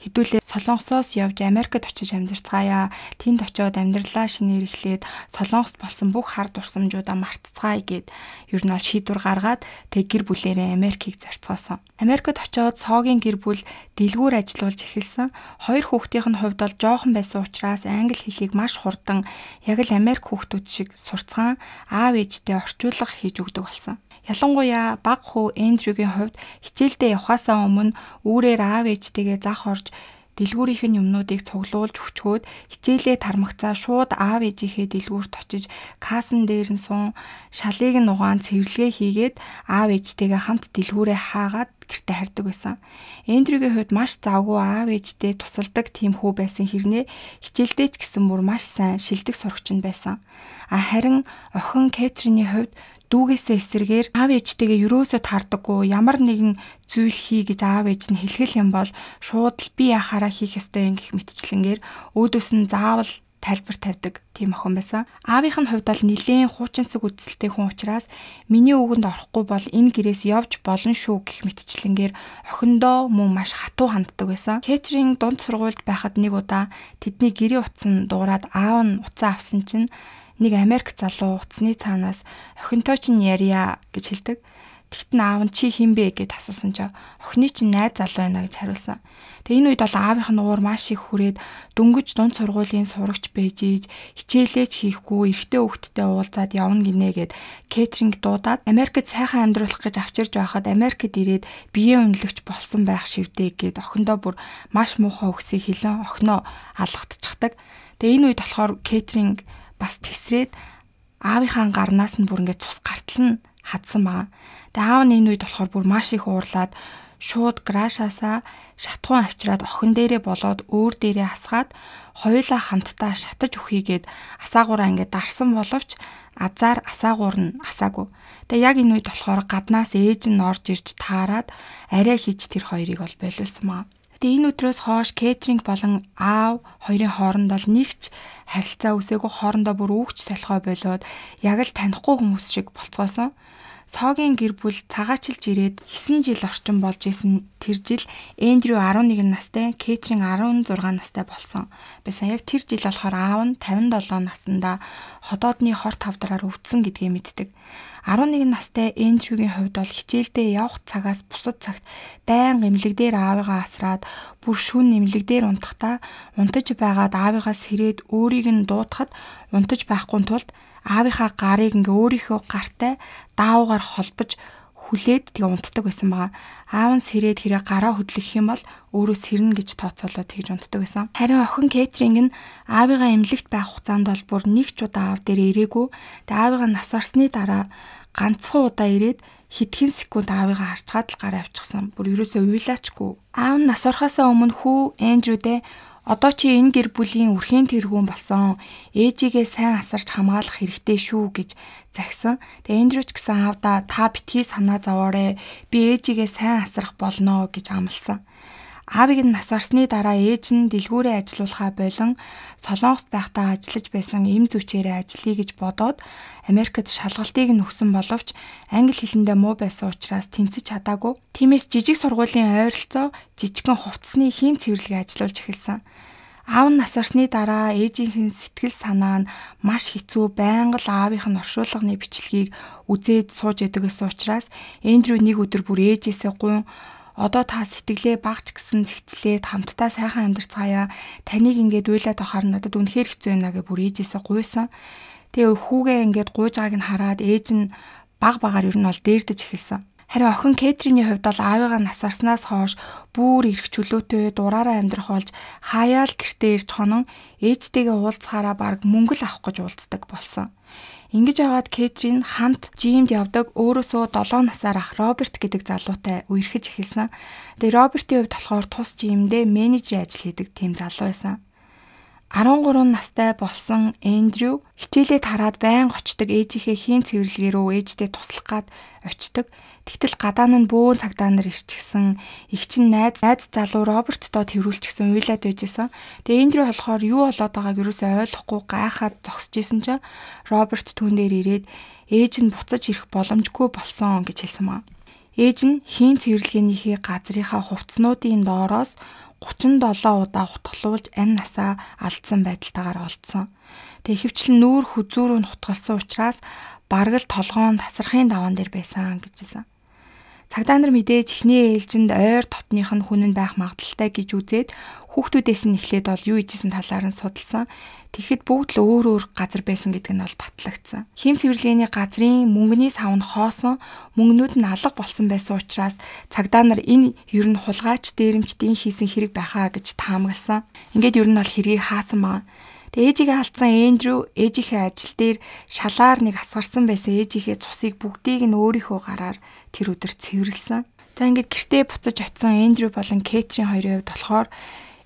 Хэдүүлээ Солонгосоос явж Америкт очиж амьдарцгаая. Тэнд очиод амьдралаа шинээр эхлээд Солонгост болсон бүх хар дурсамжуудаа мартцгаая гэд ер нь ол шийдвэр гаргаад тэг гэр бүлээрээ Америкийг зорцгоосон. Америкт очиод цоогийн гэр бүл дэлгүүр ажиллаулж эхэлсэн. Хоёр хүүхдийнх нь хувьд бол жоохон байсан учраас англи хэлийг маш хурдан яг л Америк хүүхдүүд шиг сурцгаан аав ээжтэй орчуулга хийж өгдөг болсон. Ялангуяа баг хүү Эндрюгийн хувьд хичээлдээ явхаасаа өмнө үүрээр аав ээжтэйгээ зах орж дэлгүүрийнх нь юмнуудыг цуглуулж өчгөөд хичээлээ тармагцаа шууд аав ээжийнхээ дэлгүүрт очиж каасан дээр нь суун шалыг нь угаан цэвэрлэгээ хийгээд аав ээжтэйгээ хамт дэлгүүрээ хаагаад гэрте хардаг байсан. Эндрюгийн хувьд маш завгүй аав ээжтэй тусалдаг тийм хүү байсан хэрнээ хичээлдээ ч гэсэн бүр маш сайн шилдэг сурагч нь байсан. А харин охин Кэтрины хувьд дүүгээсээ эсэргээр аав ээжтэйгээ юрөөсөө тардаггүй ямар нэгэн зүйл хий гэж аав ээж нь хэлгэл юм бол шууд л би яхаараа хийх ёстой юм гэх мэтчлэнгээр өөдөөс нь заавал тайлбар тавьдаг тийм охин байсан. Аавынх нь хувьд л нэлээд хуучинсаг үзэлтэй хүн учраас миний үгэнд орохгүй бол энэ гэрээс явж болно шүү гэх мэтчлэнгээр охиндоо мөн маш хатуу ханддаг байсан. Кэтрин дунд сургуульд байхад нэг удаа тэдний гэрийн утас нь дуурад аав нь утас авсан чинь нэг Америк залуу утасны цаанаас охинтой чинь ярья гэж хэлдэг. Тэгт нь аав нь чи хин бэ гэж асуусан чинь охины чинь найз залуу байна гэж хариулсан. Тэгээ энэ үед бол аавынх нь уур маш их хүрээд дөнгөж дунд сургуулийн сурагч байж ийж хичээлээч хийхгүй эрэгтэй хөвгттэй уулзаад явна гинэ гэд кейтеринг дуудаад Америкт сайхан амьдруулах гэж авчирж байхад Америкт ирээд биеэ үнэлэгч болсон байх шивдээ гэд охиндоо бүр маш муухай өгсөй хэлэн охиноо алгатчихдаг. Тэгээ энэ үед болохоор кейтеринг бас тесрээд аавынхаа гарнаас нь бүр ингээд цус гартал нь хадсан байгаа. Тэгээ аав нь энэ үед болохоор бүр маш их уурлаад шууд грашаасаа шатхуун авчираад охин дээрээ болоод өөр дээрээ хасгаад хоёулаа хамтдаа шатаж өхийгээд асаагуура ингээд дарсан боловч азар асаагуур нь асаагүй. Тэгээ яг энэ үед болохоор гаднаас ээж нь орж ирж таарад арай хийж тэр хоёрыг ол болиулсан маа. Гэтэ энэ өдрөөс хойш кейтеринг болон аав хоёрын хооронд бол нэгч харилцаа үсээгүй хоорондоо бүр үгч солихой болоод яг л танихгүй хүмүүс шиг болцгоосон. Соогийн гэр бүл цагаачилж ирээд 9 жил орчим болж исэн тэр жил Эндрю 11 настай, Кэтрин 16 настай болсон. Бисаа яг тэр жил болохоор аав нь 57 наснда ходоодны хор тавдраар өвдсөн гэдгээ мэддэг. 11 настай Эндрюгийн хувьд бол хичээлдээ явах цагаас бусад цагт байн гимлэгдээр аавыгаа асраад бүр шүүн нэмлэгдээр унтахдаа унтаж байгаад аавыгаас сэрээд өөрийг нь дуутахад унтаж байхгүй тулд аавынхаа гарыг ингээ өөрийнхөө гартай даавуугаар холбож хүлээд тэг унтдаг байсан байгаа. Аав нь сэрээд хэрэг гараа хөдлөх юм бол өөрөө сэрнэ гэж тооцоолоод тэгж унтдаг байсан. Харин охин Кейтринг нь аавыгаа эмнэлэгт байх хугацаанд бол бүр нэг ч удаа аав дээр ирээгүй. Тэг аавыгаа нас орсны дараа ганцхан удаа ирээд хитгэн секунд аавыгаа харцгаад л гараа авчихсан. Бүр ерөөсөө уйлаачгүй. Аав нь нас орохоосоо өмнө хүү Эндрюдээ Одоо чи энэ гэр бүлийн үрхийн тэргүүн болсон. Ээжигээ сайн асарч хамгаалах хэрэгтэй шүү гэж загсан. Тэгээ Эндрюч гэсэн аавда та битгий санаа зовоорой. Би ээжигээ сайн асарх болно гэж амласан. Аавыг нь насаарсны дараа ээж нь дэлгүүрээ ажилуулхаа болон Солонгост байхдаа ажиллаж байсан эм зүчээрээ ажиллая гэж бодоод Америкт шалгалтыг нь өгсөн боловч англи хэлэндээ муу байсан учраас тэнцэж чадаагүй. Тиймээс жижиг сургуулийн ойролцоо жижигэн хувцсны хийм цэвэрлэгээ ажилуулж эхэлсэн. Аав нь насаарсны дараа ээжийнхэн сэтгэл санаа нь маш хэцүү байнга л аавынх нь оршуулганы бичлэгийг үзээд сууж өгсөн учраас Эндрю нэг өдөр бүр ээжээсээ гуйж Одоо та сэтгэлээ багч гисэн зэгцлээд хамтдаа сайхан амьдарцгаая. Таныг ингээд уйлаад ахаар надад үнэхээр хэцүү байна гэж бүр ээжээсээ гуйсан. Тэгээ хүүгээ ингээд гуйж байгааг нь хараад ээж нь баг багаар ер нь ол дээрдэж эхэлсэн. Харин охин Кэтриний хувьд бол аавыгаа насарснаас хойш бүр ирэх чөлөөтэй дураараа амьдрах болж хаяал гэртээ ирж хонон ээжтэйгээ уулзахаараа баг мөнгө л авах гэж уулздаг болсон. Ингэж аваад Кэтрин хамт жимд явдаг өөрөөсөө 7 насаар ах Роберт гэдэг залуутай үерхэж эхэлсэн. Тэгээ Робертийн хувьд болохоор тус жимдээ менежер ажил хийдэг тэм залуу байсан. 13 настай болсон Эндрю хичээлээ тараад байн очдог ээжийнхээ хийн цэвэрлэгээ рүү ээждээ туслах гад очдог. Гэтэл гадаа нь бөөн цагдаа нар ирчихсэн. Их чин найз найз залуу Роберт доо тэрүүлчихсэн уйлаад байжсэн. Тэгээ эндрүү болохоор юу болоод байгааг юусоо ойлгохгүй гайхаад зогсож исэн чинь Роберт түн дээр ирээд ээж нь буцаж ирэх боломжгүй болсон гэж хэлсэн маа. Ээж нь хийн цэвэрлэгээнийхээ газрынхаа хувцснуудын доороос 37 удаа хутгалуулж амь насаа алдсан байдалтайгаар олдсон. Тэгээ хөвчлэн нүүр хүзүүрөө нутгалсан учраас бараг л толгоон тасархын даван дээр байсан гэж хэлсэн. Цагдаа нар мэдээж эхний ээлжинд ойр дотных нь хүн нь байх магадaltaй гэж үзээд хүүхдүүдээс нь эхлээд бол юу хийжсэн талаар нь судалсан. Тэгэхэд бүгд л өөр өөр газар байсан гэдэг нь бол батлагдсан. Хим цэвэрлэгээний газрын мөнгөний сав нь хоосон, мөнгнүүд нь алга болсон байсан учраас цагдаа нар энэ ер нь хулгайч дээрэмчдийн хийсэн хэрэг байхаа гэж таамагласан. Ингээд ер нь бол хэргийг хаасан байгаа. Тэгээ ээжигээ алдсан Эндрю ээжийнхээ ажил дээр шалаар нэг асгарсан байсан ээжийнхээ цусыг бүгдийг нь өөрийнхөө гараар тэр өдөр цэвэрлсэн. За ингээд гэртээ буцаж очисон Эндрю болон Кэтрин хоёрын хувьд болохоор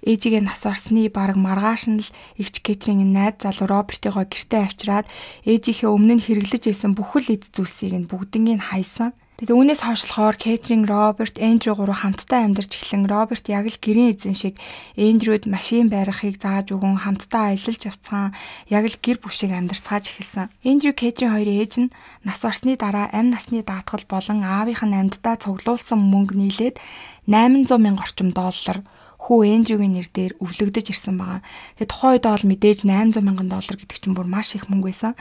ээжигээ нас орсны баг маргааш нь л ихч Кэтрин найз залуу Робертыгоо гэртээ авчираад ээжийнхээ өмнө нь хэрэглэж байсан бүхэл эд зүйлсийг нь бүгднийг хайсан. Тэгээ үүнээс хойшлохоор Кейтрин Роберт Эндрю гурав хамтдаа амьдарч эхлэн Роберт яг л гэрийн эзэн шиг Эндрюд машин байрахыг зааж өгөн хамтдаа аялалж явцгаан яг л гэр бүл шиг амьдарцгааж эхэлсэн. Эндрю Кейтрин хоёрын ээж нь нас орсны дараа амь насны даатгал болон аавынх нь амьддаа цуглуулсан мөнгө нийлээд 800 мянган орчим доллар хүү Эндрюгийн нэр дээр өвлөгдөж ирсэн байгаа. Тэгээ тухайн үед бол мэдээж 800 мянган доллар гэдэг чинь бүр маш их мөнгө байсан.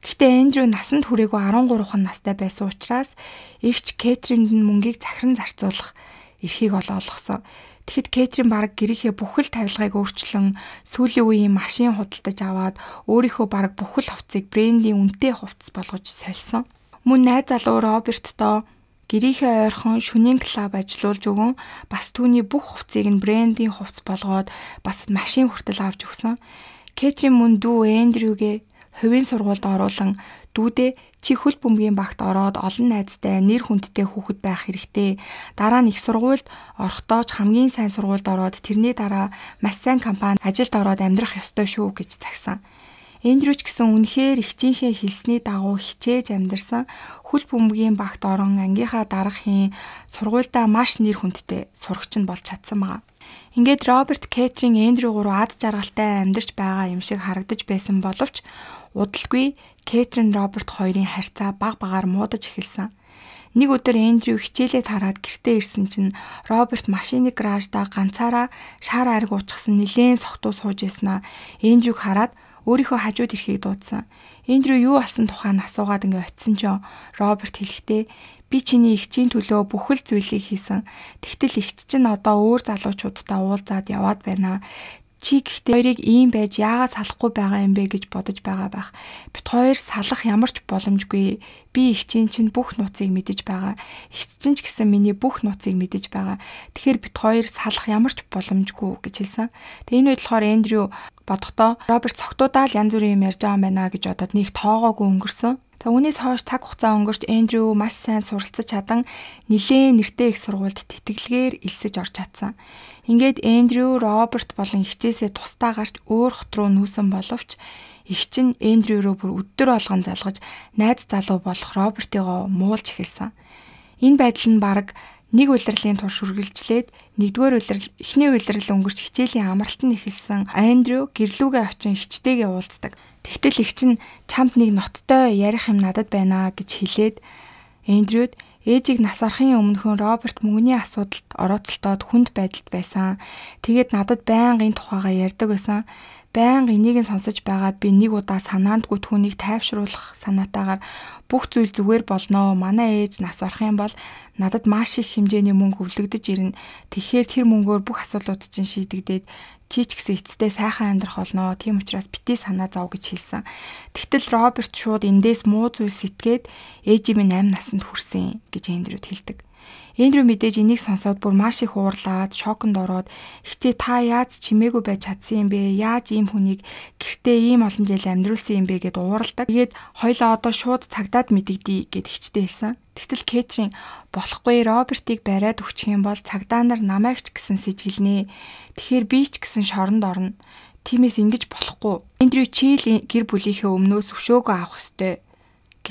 Гэхдээ Эндрю насанд хүрээгүй 13 настай байсан учраас эгч Кэтринд нь мөнгийг захиран зарцуулах эрхийг ол олгосон. Тэгэхэд Кэтрин баг гэрийнхээ бүхэл тавилгыг өөрчлөн сүүлийн үеийн машин худалдаж аваад өөрийнхөө баг бүхэл хувцсыг брендийн үнэтэй хувцс болгож сольсон. Мөн найз залуу Робертто гэрийнхээ ойрхон шүнийн клуб ажилуулж өгөн бас түүний бүх хувцсыг нь брендийн хувц болгоод бас машин хүртэл авч өгсөн. Кэтрин мөн дүү Эндрюгээ хувийн сургуульд оруулан дүүдээ чи хөл бөмбөгийн багт ороод олон найзтай нэр хүндтэй хүүхэд байх хэрэгтэй. Дараа нь их сургуульд орохдоо ч хамгийн сайн сургуульд ороод тэрний дараа маш сайн компани ажилд ороод амьдрах ёстой шүү гэж загсан. Эндрюч гэсэн үнэхээр ихчийнхээ хэлсний дагуу хичээж амьдарсан хүл бөмбөгийн багт орон ангийнхаа дарахын сургуульдаа маш нэр хүндтэй сурагч нь болж чадсан байгаа. Ингээд Роберт Кетчинг Эндрю гурав ад жаргалтай амьдарч байгаа юм шиг харагдаж байсан боловч удалгүй Кэтрин Роберт хоёрын харьцаа баг багаар муудаж эхэлсэн. Нэг өдөр Эндрю хичээлээ тараад гэртээ ирсэн чинь Роберт машины гараждаа ганцаараа шар ариг уучихсан нэлээд согтуу сууж яснаа Эндрюг хараад өөрийнхөө хажууд ирэхийг дуудсан. Эндрю юу болсон тухай нь асуугаад ингээ очисон ч Роберт хэлэхдээ би чиний ихчийн төлөө бүх л зүйлийг хийсэн. Тэгтэл ихч чинь одоо өөр залуучуудтай уулзаад яваад байна. Чи гэхдээ хоёрыг ийм байж яагаад салахгүй байгаа юм бэ гэж бодож байгаа байх. Бид хоёр салах ямар ч боломжгүй. Би ихчийн чинь бүх нууцыг мэдэж байгаа. Ихч чинь ч гэсэн миний бүх нууцыг мэдэж байгаа. Тэгэхээр бид хоёр салах ямар ч боломжгүй гэж хэлсэн. Тэгээ энэ үед болохоор Эндрю бодохдоо Роберт цогтуудаа л янз бүрийн юм ярьж байгаа юм байна гэж бодоод нэг тоогоогүй өнгөрсөн. За үүнээс хойш цаг хугацаа өнгөрч Эндрю маш сайн суралцж чадan нэлээд нэртэй их сургуульд тэтгэлгээр элсэж орж чадсан. Ингээд Эндрю, Роберт болон ихчээсээ тусдаа гарч өөр хот руу нүүсэн боловч Их чинь Эндрю рүү бүр өдөр болгон залгаж найз залуу болох Робертигоо муулж эхэлсэн. Энэ байдал нь баг нэг улирлын турш үргэлжлээд нэгдүгээр улирал эхний улирал өнгөрч хичээлийн амралт нь эхэлсэн Андрю гэрлүүгээ очин хичтэйгээ уулздаг. Тэгтэл их чинь чамд нэг ноттой ярих юм надад байна гэж хэлээд Эндрюд ээжийг нас орохын өмнөхөн Роберт мөнгөний асуудалд орооцолтоод хүнд байдалд байсан. Тэгээд надад байнгын тухайгаа ярьдаг байсан. Баян энийг нь сонсож байгаад би нэг удаа санаандгүй түүнийг тайвшруулах санаатаагаар бүх зүйл зүгээр болноо. Манай ээж нас орох юм бол надад маш их хэмжээний мөнгө өвлөгдөж ирнэ. Тэгэхээр тэр мөнгөөр бүх асуудлууд чинь шийдэгдээд чи ч гэсэн эцтэй сайхан амьдрах болноо. Тийм учраас бити санаа зов гэж хэлсэн. Тэгтэл Роберт шууд эндээс муу зүйл сэтгээд ээжийн минь 8 насанд хүрсэн гэж Эндрюд хэлдэг. Эндрю мэдээж энийг сонсоод бүр маш их уурлаад, шоконд ороод "Хичээ та яаж чимээгүй байж чадсан юм бэ? Яаж ийм хүнийг гэртээ ийм олон жил амьдруулсан юм бэ?" гэд уурладаг. Тэгээд хоёлаа одоо шууд цагдаад мэдэгдэе гэд хичтэй хэлсэн. Тэгтэл Кэтрин болохгүй Робертыг бариад өгчих юм бол цагдаа нар намайг ч гэсэн сэжгэлнэ. Тэгэхэр би ч гэсэн шоронд орно. Тимээс ингэж болохгүй. Эндрю Чил гэр бүлийнхээ өмнөөс өшөөгөө авах ёстой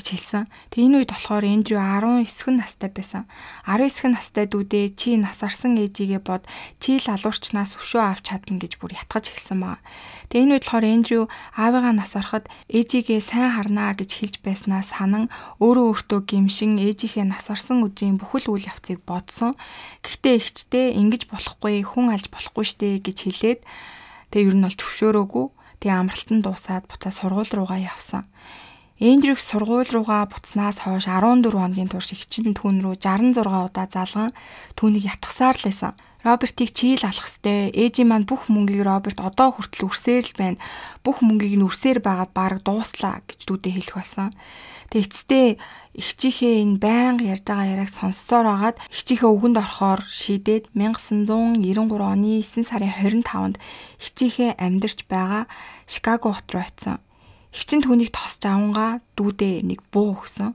гэж хэлсэн. Тэгээ энэ үед болохоор Эндрю 19-х настай байсан. 19-х настай дүүдээ чи нас арсан ээжигээ бод чи л алуурчнаас өшөө авч чадна гэж бүр ятгаж эхэлсэн баа. Тэгээ энэ үед болохоор Эндрю аавыгаа нас арахад ээжигээ сайн харнаа гэж хэлж байснаа санан өөрөө өөртөө гимшин ээжийнхээ нас арсан өдрийн бүхэл үйл явцыг бодсон. Гэхдээ эгчтэй ингэж болохгүй хүн алж болохгүй штэ гэж хэлээд тэг ер нь бол төвшөөрөөгүй. Тэгээ амралтанд дуусаад буцаа сургууль руугаа явсан. Эндрих сургууль руугаа буцнаас хойш 14 хоногийн турш ихчэн түүн рүү 66 удаа залган түүнийг ятгсаар л байсан. Робертийг чийл алах ёстой. Ээжийн маань бүх мөнгийг Роберт одоо хүртэл үрсээр л байна. Бүх мөнгийг нь үрсээр байгаад баг дууслаа гэж дүүдээ хэлэх болсон. Тэгээ эцэстээ ихчийнхээ энэ байнга ярьж байгаа яриаг сонссоор хагаад ихчийнхээ үгэнд орохоор шийдээд 1993 оны 9 сарын 25-нд ихчийнхээ амьдарч байгаа Шикаго хот руу очив Хичин түүнийг тосч авангаа дүүдээ нэг буу өгсөн.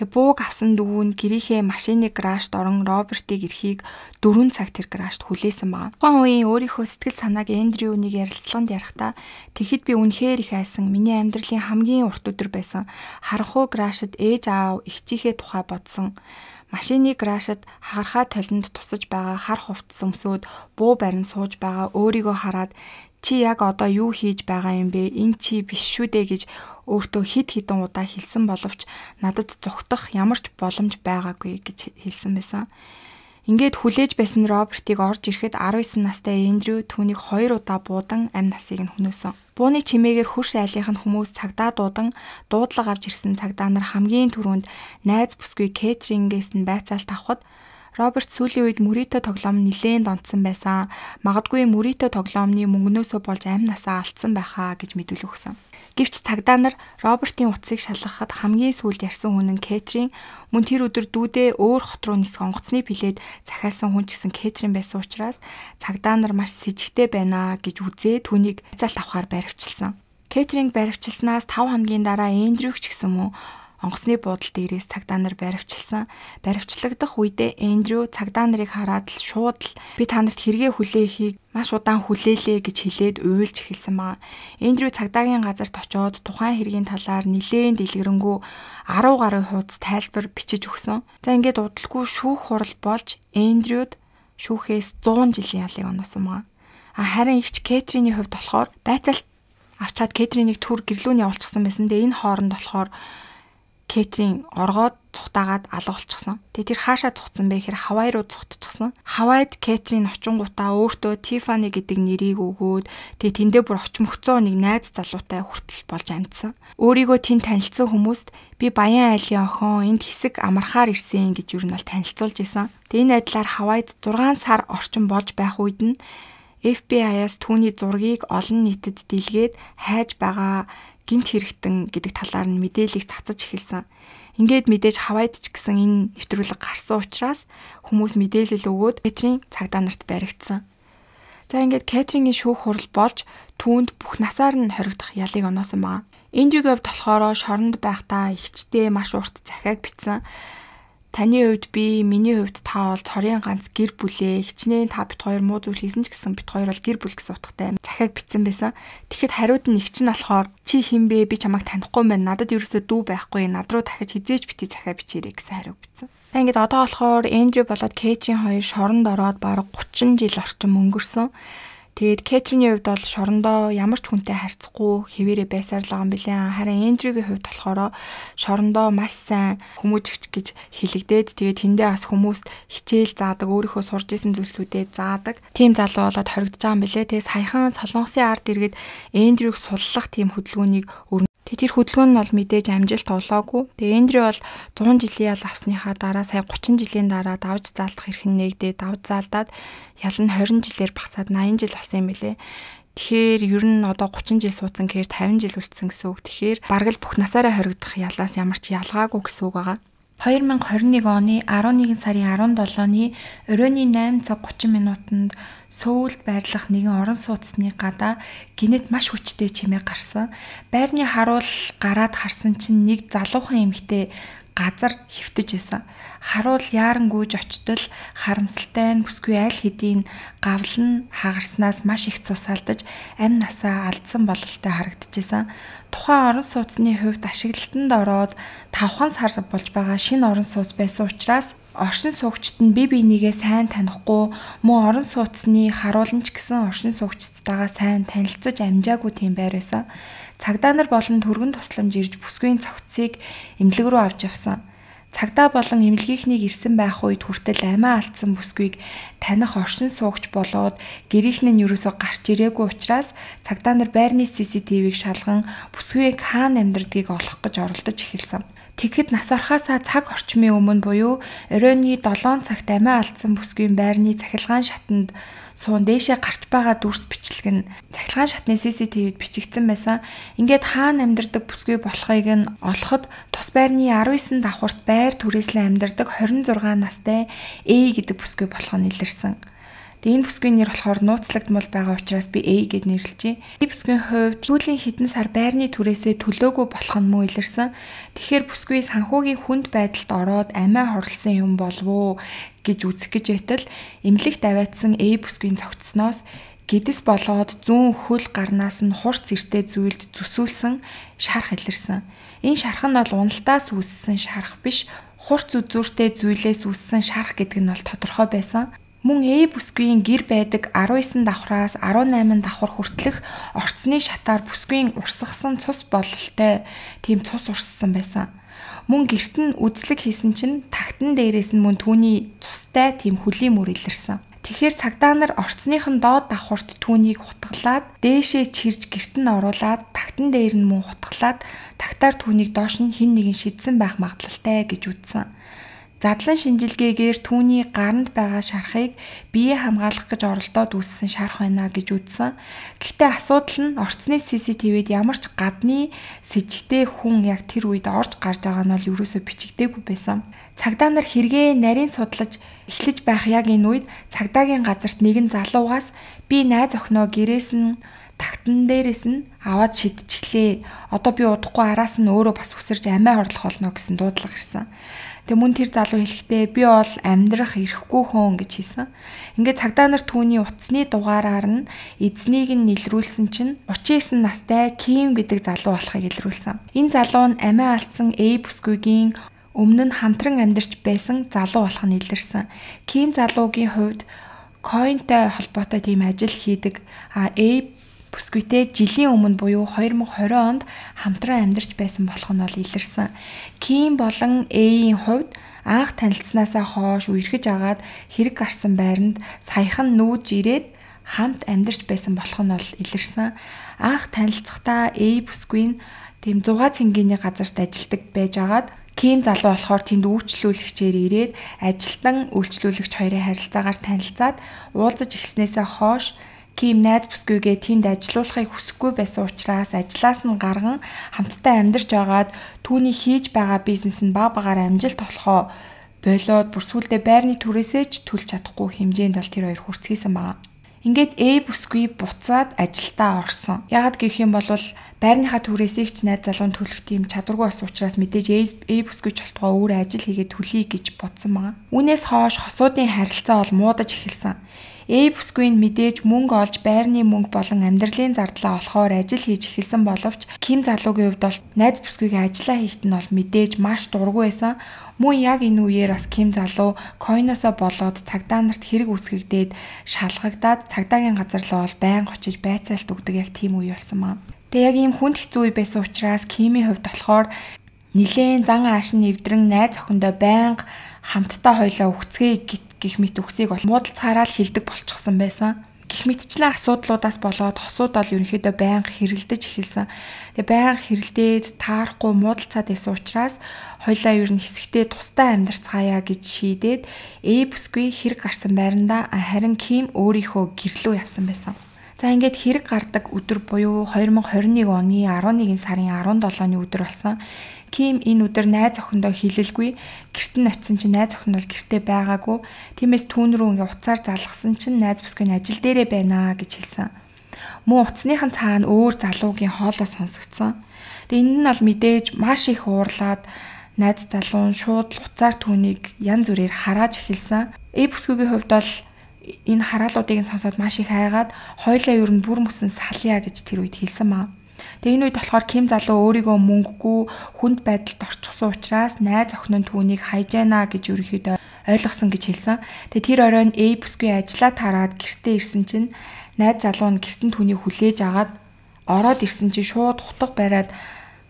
Тэгээ бууг авсан дүү нь гэрийнхээ машины крашд орон Робертиг эрхийг 4 цаг тэр крашд хүлээсэн байна. Тухайн үеийн өөрийнхөө сэтгэл санааг Эндрюунийг ярилцлаганд ярихдаа тэгэхэд би үнэхээр их айсан. Миний амьдралын хамгийн урт өдөр байсан. Харанхуй крашд ээж аав, эгчийнхээ тухай бодсон. Машины крашд хагархаа толинд тусаж байгаа хар хувцс өмсөөд буу барин сууж байгаа өөрийгөө хараад Чи яг одоо юу хийж байгаа юм бэ? Энэ чи биш шүү дээ гэж өөртөө хид хідэн удаа хэлсэн боловч надад зүгтах ямар ч боломж байгаагүй гэж хэлсэн байсан. Ингээд хүлээж байсан Робертыг орж ирэхэд 19 настай Эндрю түүнийг 2 удаа буудан амь насыг нь хөнөөсөн. Бууны чимээгээр хөрш айлынх нь хүмүүс цагдаа дуудан дуудлага авч ирсэн цагдаа нар хамгийн түрүүнд найз бүсгүй кейтерингээс нь байцаалт авахд Роберт сүүлийн үед Мөрито тоглоом нэлээд донтсон байсан. Магадгүй Мөрито тоглоомны мөнгнөөсөө болж амь насаа алдсан байхаа гэж мэдүүл өгсөн. Гэвч цагдаа нар Робертын утсыг шалгахад хамгийн сүүлд ярьсан хүн нь Кэтрин мөн тэр өдөр дүүдээ өөр хот руу нисэх онгоцны билээд захиалсан хүн ч гэсэн Кэтрин байсан учраас цагдаа нар маш с ิจ гтэй байна гэж үзээ түүнийг цаалт авахаар баривчилсан. Кэтринг баривчилснаас 5 хамгийн дараа Эндрюч ч гэсэн мөн онгоцны буудлын дээрээс цагдаа нар баривчилсан. Баривчлагдах үедээ Эндрю цагдаа нарыг хараад л шууд л би танарт хэрэгээ хүлээхийг маш удаан хүлээлээ гэж хэлээд уйлж эхэлсэн байна. Эндрю цагдаагийн газарт очоод тухайн хэргийн талаар нэлээд дэлгэрэнгүй 10 гаруй хуудас тайлбар бичиж өгсөн. За ингээд удалгүй шүүх хурал болж Эндрюд шүүхээс 100 жилийн ялыг оноосон байна. А харин ихч Кэтриний хувьд болохоор байцаалт авчаад Кэтринийг төр гэрлүүний олчихсан байсан. Тэгээ энэ хооронд болохоор Кэтрин оргоод цухтаагаад алга болчихсон. Тэгээ тэр хаашаа цухтсан бэ гэхээр Хавай руу цухтчихсан. Хавайд Кэтрин очингуудаа өөртөө Тифани гэдэг нэрийг өгөөд тэгээ тэндээ бүр очимөгцөө нэг найз залуутай хүртэл болж амьдсан. Өөрийгөө тэнд танилцсан хүмүүст би Баян айлын охин энд хэсэг амархаар ирсэн гэж юу нь бол танилцуулж исэн. Тэгээ энэ адилаар Хавайд 6 сар орчим болж байх үед нь FBI-аас түүний зургийг олон нийтэд дэлгээд хайж байгаа гинт хэрэгтэн гэдэг талаар нь мэдээллийг цацаж эхэлсэн. Ингээд мэдээж Хавайд ч гэсэн энэ нэвтрүүлэг гарсан учраас хүмүүс мэдээлэл өгөөд Кэтрин цагдаа нарт баригдсан. За ингээд Кэтрингийн шүүх хурал болж түүнд бүх насаар нь хоригдох ялыг оноосон байна. Эндрийг хувьд болохоор шоронд байхдаа ихчтэй маш урт захиаг битсэн. Таны хувьд би, миний хувьд та бол цорын ганц гэр бүлээ. Хичнээн та бит хоёр муу зүйл хийсэн ч гэсэн бит хоёр бол гэр бүл гэсэн утгатай. Захаг битсэн байсан. Тэгэхэд хариуд нь их чинь болохоор чи хинбэ? Би чамайг танихгүй байна. Надад ерөөсөө дүү байхгүй. Над руу дахиж хизээж бити захаа бичээрэй гэсэн хариу битсэн. Тэг ингээд одоо болохоор Эндрю болоод Кейчийн хоёр шоронд ороод бараг 30 жил орчим өнгөрсөн. Тэгээд Кэтрины хувьд бол шорондоо ямар ч хүнтэй харьцахгүй хэвээрээ байсаар л байгаа юм билээ. Харин Эндрюгийн хувьд болохоор шорондоо маш сайн хүмүүжигч гэж хэлэгдээд тэгээд тэндээ бас хүмүүст хичээл заадаг, өөрийнхөө сурж исэн зүйлсүүдээ заадаг. Тим залуу болоод хоригдож байгаа юм билээ. Тэгээд саяхан Солонгосын ард иргэд Эндрюг суллах тим хөдөлгөөнийг Тэгээ тэр хөдөлгөөн нь бол мэдээж амжилт олоогүй. Тэгээ Эндри бол 100 жилийн ял авсныхаа дараа сая 30 жилийн дараа давж заалдах эрх нь нэгдээ давж заалдаад ял нь 20 жилээр багасаад 80 жил болсон юм билэ. Тэгэхээр ер нь одоо 30 жил суудсан гэхээр 50 жил үлдсэн гэсэн үг. Тэгэхээр бараг л бүх насаараа хоригдох ялаас ямар ч ялгаагүй гэсэн үг байгаа. 2021 оны 11 сарын 17-ны өрөөний 8 цаг 30 минутанд Сөүлд байрлах нэгэн орон сууцны гадаа гинэт маш хүчтэй чимээ гарсан. Байрны харуул гараад харсан чинь нэг залуухан эмэгтэй газар хөвтөж исэн. Харуул яаран гүйж очтол харамсалтай нь бүсгүй аль хэдийн гавлан хагарснаас маш их цусалдаж амь насаа алдсан бололтой харагдчихсан тухайн орон сууцны хувьд ашиглалтанд ороод 5 сар болж байгаа шинэ орон сууц байсан учраас оршин суугчид нь бие бинийгээ сайн танихгүй мөн орон сууцны харуулнч гэсэн оршин суугчдтайгаа сайн танилцаж амжаагүй тийм байр байсан. Цагдаа нар болон төргөн тусламж ирж бүсгүйн цогцыг эмнэлэг рүү авч явсан. Цагдаа болон эмнэлгийнхнийг ирсэн байх үед хүртэл амиа алдсан бүсгүйг таних оршин суугч болоод гэрийнхэн нь юусоо гарч ирээгүй учраас цагдаа нар байрны CCTV-г шалган бүсгүйг хаана амьдрдгийг олох гэж оролдож эхэлсэн. Тэгэхэд нас орхоосаа цаг орчмын өмнө буюу оройн 7 цагт амиа алдсан бүсгүйн байрны цахилгаан шатанд суун дээшээ гарч байгаа дүрс бичлэг нь цахилгаан шатны CCTV-д бичигдсэн байсан. Ингээд хаана амьдардаг бүсгүй болохыг нь олоход тус байрны 19 давхурт байр түрээслэн амьдардаг 26 настай A гэдэг бүсгүй болох нь илэрсэн. Тэгээ энэ бүсгүй нэр болохоор нууцлагдмал байгаа учраас би A гэд нэрлэжээ. Энэ бүсгийн хувьд сүүлийн хэдэн сар байрны түрээсээ төлөөгүй болох нь муу илэрсэн. Тэгэхээр бүсгүй санхүүгийн хүнд байдалд ороод амиа хорлсон юм болов уу гэж үзэх гэж байтал эмнэлэгт аваадсан A бүсгийн цогцсноос гэдэс болоод зүүн хөл гарнаас нь хурц эртэй зүйлд зүсүүлсэн шарах илэрсэн. Энэ шарах нь бол уналтаас үүссэн шарах биш хурц үзүүртэй зүйлээс үүссэн шарах гэдэг нь бол тодорхой байсан. Мөн Э бүсгүйн гэр байдаг 19 давхраас 18 давхар хүртэлх орцны шатаар бүсгүйн урсгсан цус бололтой тийм цус урссан байсан. Мөн герт нь үзлэг хийсэн чинь тагтан дээрээс нь мөн түүний цустай тийм хөлийн мөр илэрсэн. Тэгэхэр цагдаа нар орцных нь доод давхурт түүнийг хутглаад дээшээ чирж герт нь оруулаад тагтан дээр нь мөн хутглаад тагтаар түүнийг доош нь хин нэгэн шидсэн байх магадлалтай гэж үзсэн. Задлан шинжилгээгээр түүний гаранд байгаа шархыг бие хамгаалах гэж оролдоод үүссэн шарх байна гэж үзсэн. Гэхдээ асуудал нь орцны CCTV-д ямар ч гадны с ิจ тэй хүн яг тэр үед орж гарч байгаа нь бол ерөөсөө бичигдээгүй байсан. Цагдаа нар хэрэгээ нарийн судлаж эхлэж байх яг энэ үед цагдаагийн газарт нэгэн залуугаас би найз охиноо гэрээс нь тагтан дээрээс нь аваад шидчихлээ. Одоо би удахгүй араас нь өөрөө бас үсэрч амиа хорлох болно гэсэн дуудлага ирсэн. Тэг мөн тэр залуу хэлэхдээ би бол амьдрах эрхгүй хүн гэж хэлсэн. Ингээд цагдаа нар түүний утасны дугаараар нь эзнийг нь нэлрүүлсэн чинь 39 настай Ким гэдэг залуу болохыг илрүүлсэн. Энэ залуу нь амиа алдсан A бүсгүйгийн өмнө нь хамтран амьдарч байсан залуу болох нь илэрсэн. Ким залуугийн хувьд Coin-тай холбоотой тийм ажил хийдэг. А A бүсгүйтэй жилийн өмнө буюу 2020 онд хамтран амьдарч байсан болох нь бол илэрсэн. Ким болон Э-ийн хувьд анх танилцсанаасаа хойш үерхэж агаад хэрэг гарсан байранд саяхан нүүж ирээд хамт амьдарч байсан болох нь бол илэрсэн. Анх танилцахдаа Э бүсгүй нь тэм 6 цэнгэний газарт ажилдаг байж агаад Ким залуу болохоор тэнд үйлчлүүлэгчээр ирээд ажилтан үйлчлүүлэгч хоёрын харилцаагаар танилцаад уулзаж эхэлснээсээ хойш Ким найд бүсгүйгээ тэнд ажилуулахыг хүсэхгүй байсан учраас ажлаас нь гарган хамтдаа амьдарч байгаад түүний хийж байгаа бизнес нь баг багаар амжилт олохоо болоод бүр сүулдэ байрны түрээсээ ч төлж чадахгүй хэмжээнд бол тэр хоёр хүрцгийсэн байна. Ингээд A бүсгүй буцаад ажилдаа орсон. Ягаад гэх юм бол байрныхаа түрээсийг ч найз залуу төлөх тийм чадваргүй бас учраас мэдээж A бүсгүй чултгаа өөр ажил хийгээд төлөе гэж бодсон байгаа. Үүнээс хойш хосуудын харилцаа бол муудаж эхэлсэн. Эйбсквин мэдээж мөнгө олж байрны мөнгө болон амьдралын зардлаа олохоор ажил хийж эхэлсэн боловч Ким залуугийн хувьд бол найз бүсгүйгээ ажиллаа хийхэд нь бол мэдээж маш дургүй байсан. Мөн яг энэ үеэр бас Ким залуу койносоо болоод цагдаа нарт хэрэг үсгэгдээд шалгагдаад цагдаагийн газар руу бол байн очиж байцаалт өгдөг яг тийм үе болсон маа. Тэгээ яг ийм хүнд хэцүү үе байсан учраас Кимийн хувьд болохоор нилээн зан ааш нь эвдрэн найз охиндоо байнга хамтдаа хойлоо үхцгээе гэт гих мэт үгсийг бол муудалцаараа л хилдэг болчихсон байсан. Гих мэтчлэн асуудлуудаас болоод хосууд ол ерөнхийдөө байнга хэрэлдэж эхэлсэн. Тэгээ байнга хэрэлдээд таарахгүй муудалцаад байсан учраас хоёлаа ер нь хэсэгтээ тустай амьдарцгаая гэж шийдээд ээ бүсгүй хэрэг гарсан байранда харин Ким өөрийнхөө гэрлөө явсан байсан. За ингээд хэрэг гардаг өдөр буюу 2021 оны 11 сарын 17-ны өдөр болсон. Ким энэ өдөр найз охиндоо хэлэлгүй. Гэрт нь очисон чинь найз охин бол гэртээ байгаагүй. Тиймээс түүн рүү ингээ уцаар залгсан чинь найз бүсгүй нь ажил дээрээ байна гэж хэлсэн. Мөн уцсныхан цаана өөр залуугийн хоолой сонсогдсон. Тэгээ энэ нь бол мэдээж маш их уурлаад найз залуу нь шууд уцаар түүнийг ян зүрээр харааж эхэлсэн. Э бүсгүйгийн хувьд бол энэ хараалуудыг нь сонсоод маш их айгаад хоёлаа ер нь бүр мөсөн салья гэж тэр үед хэлсэн маа. Тэгээ энэ үед болохоор Ким залуу өөрийгөө мөнгөгүй хүнд байдалд орчихсон учраас найз охин нь түүнийг хайж байна гэж ерөнхийдөө ойлгосон гэж хэлсэн. Тэгээ тэр орой нь A бүсгүй ажиллаа тараад гэртээ ирсэн чинь найз залуу нь гэртэн түүнийг хүлээж агаад ороод ирсэн чинь шууд хутга бариад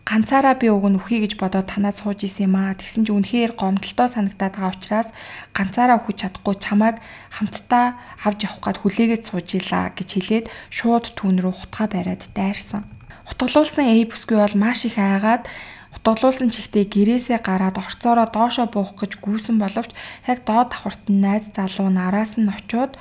ганцаараа би уг нь өхий гэж бодоод танаа сууж исэн юм аа. Тэгсэн чинь үнэхээр гомдолтой санагдаад байгаа учраас ганцаараа өхөж чадахгүй чамайг хамтдаа авч явах гээд хүлээгээд сууж илаа гэж хэлээд шууд түүн рүү хутгаа бариад дайрсан. Утгалуулсан A бүсгүй бол маш их айгаад Утгалуулсан чихтэй гэрээсээ гараад орцоороо доошо буух гэж гүйсэн боловч яг доод давхарт нь найз залуу нараас нь очиод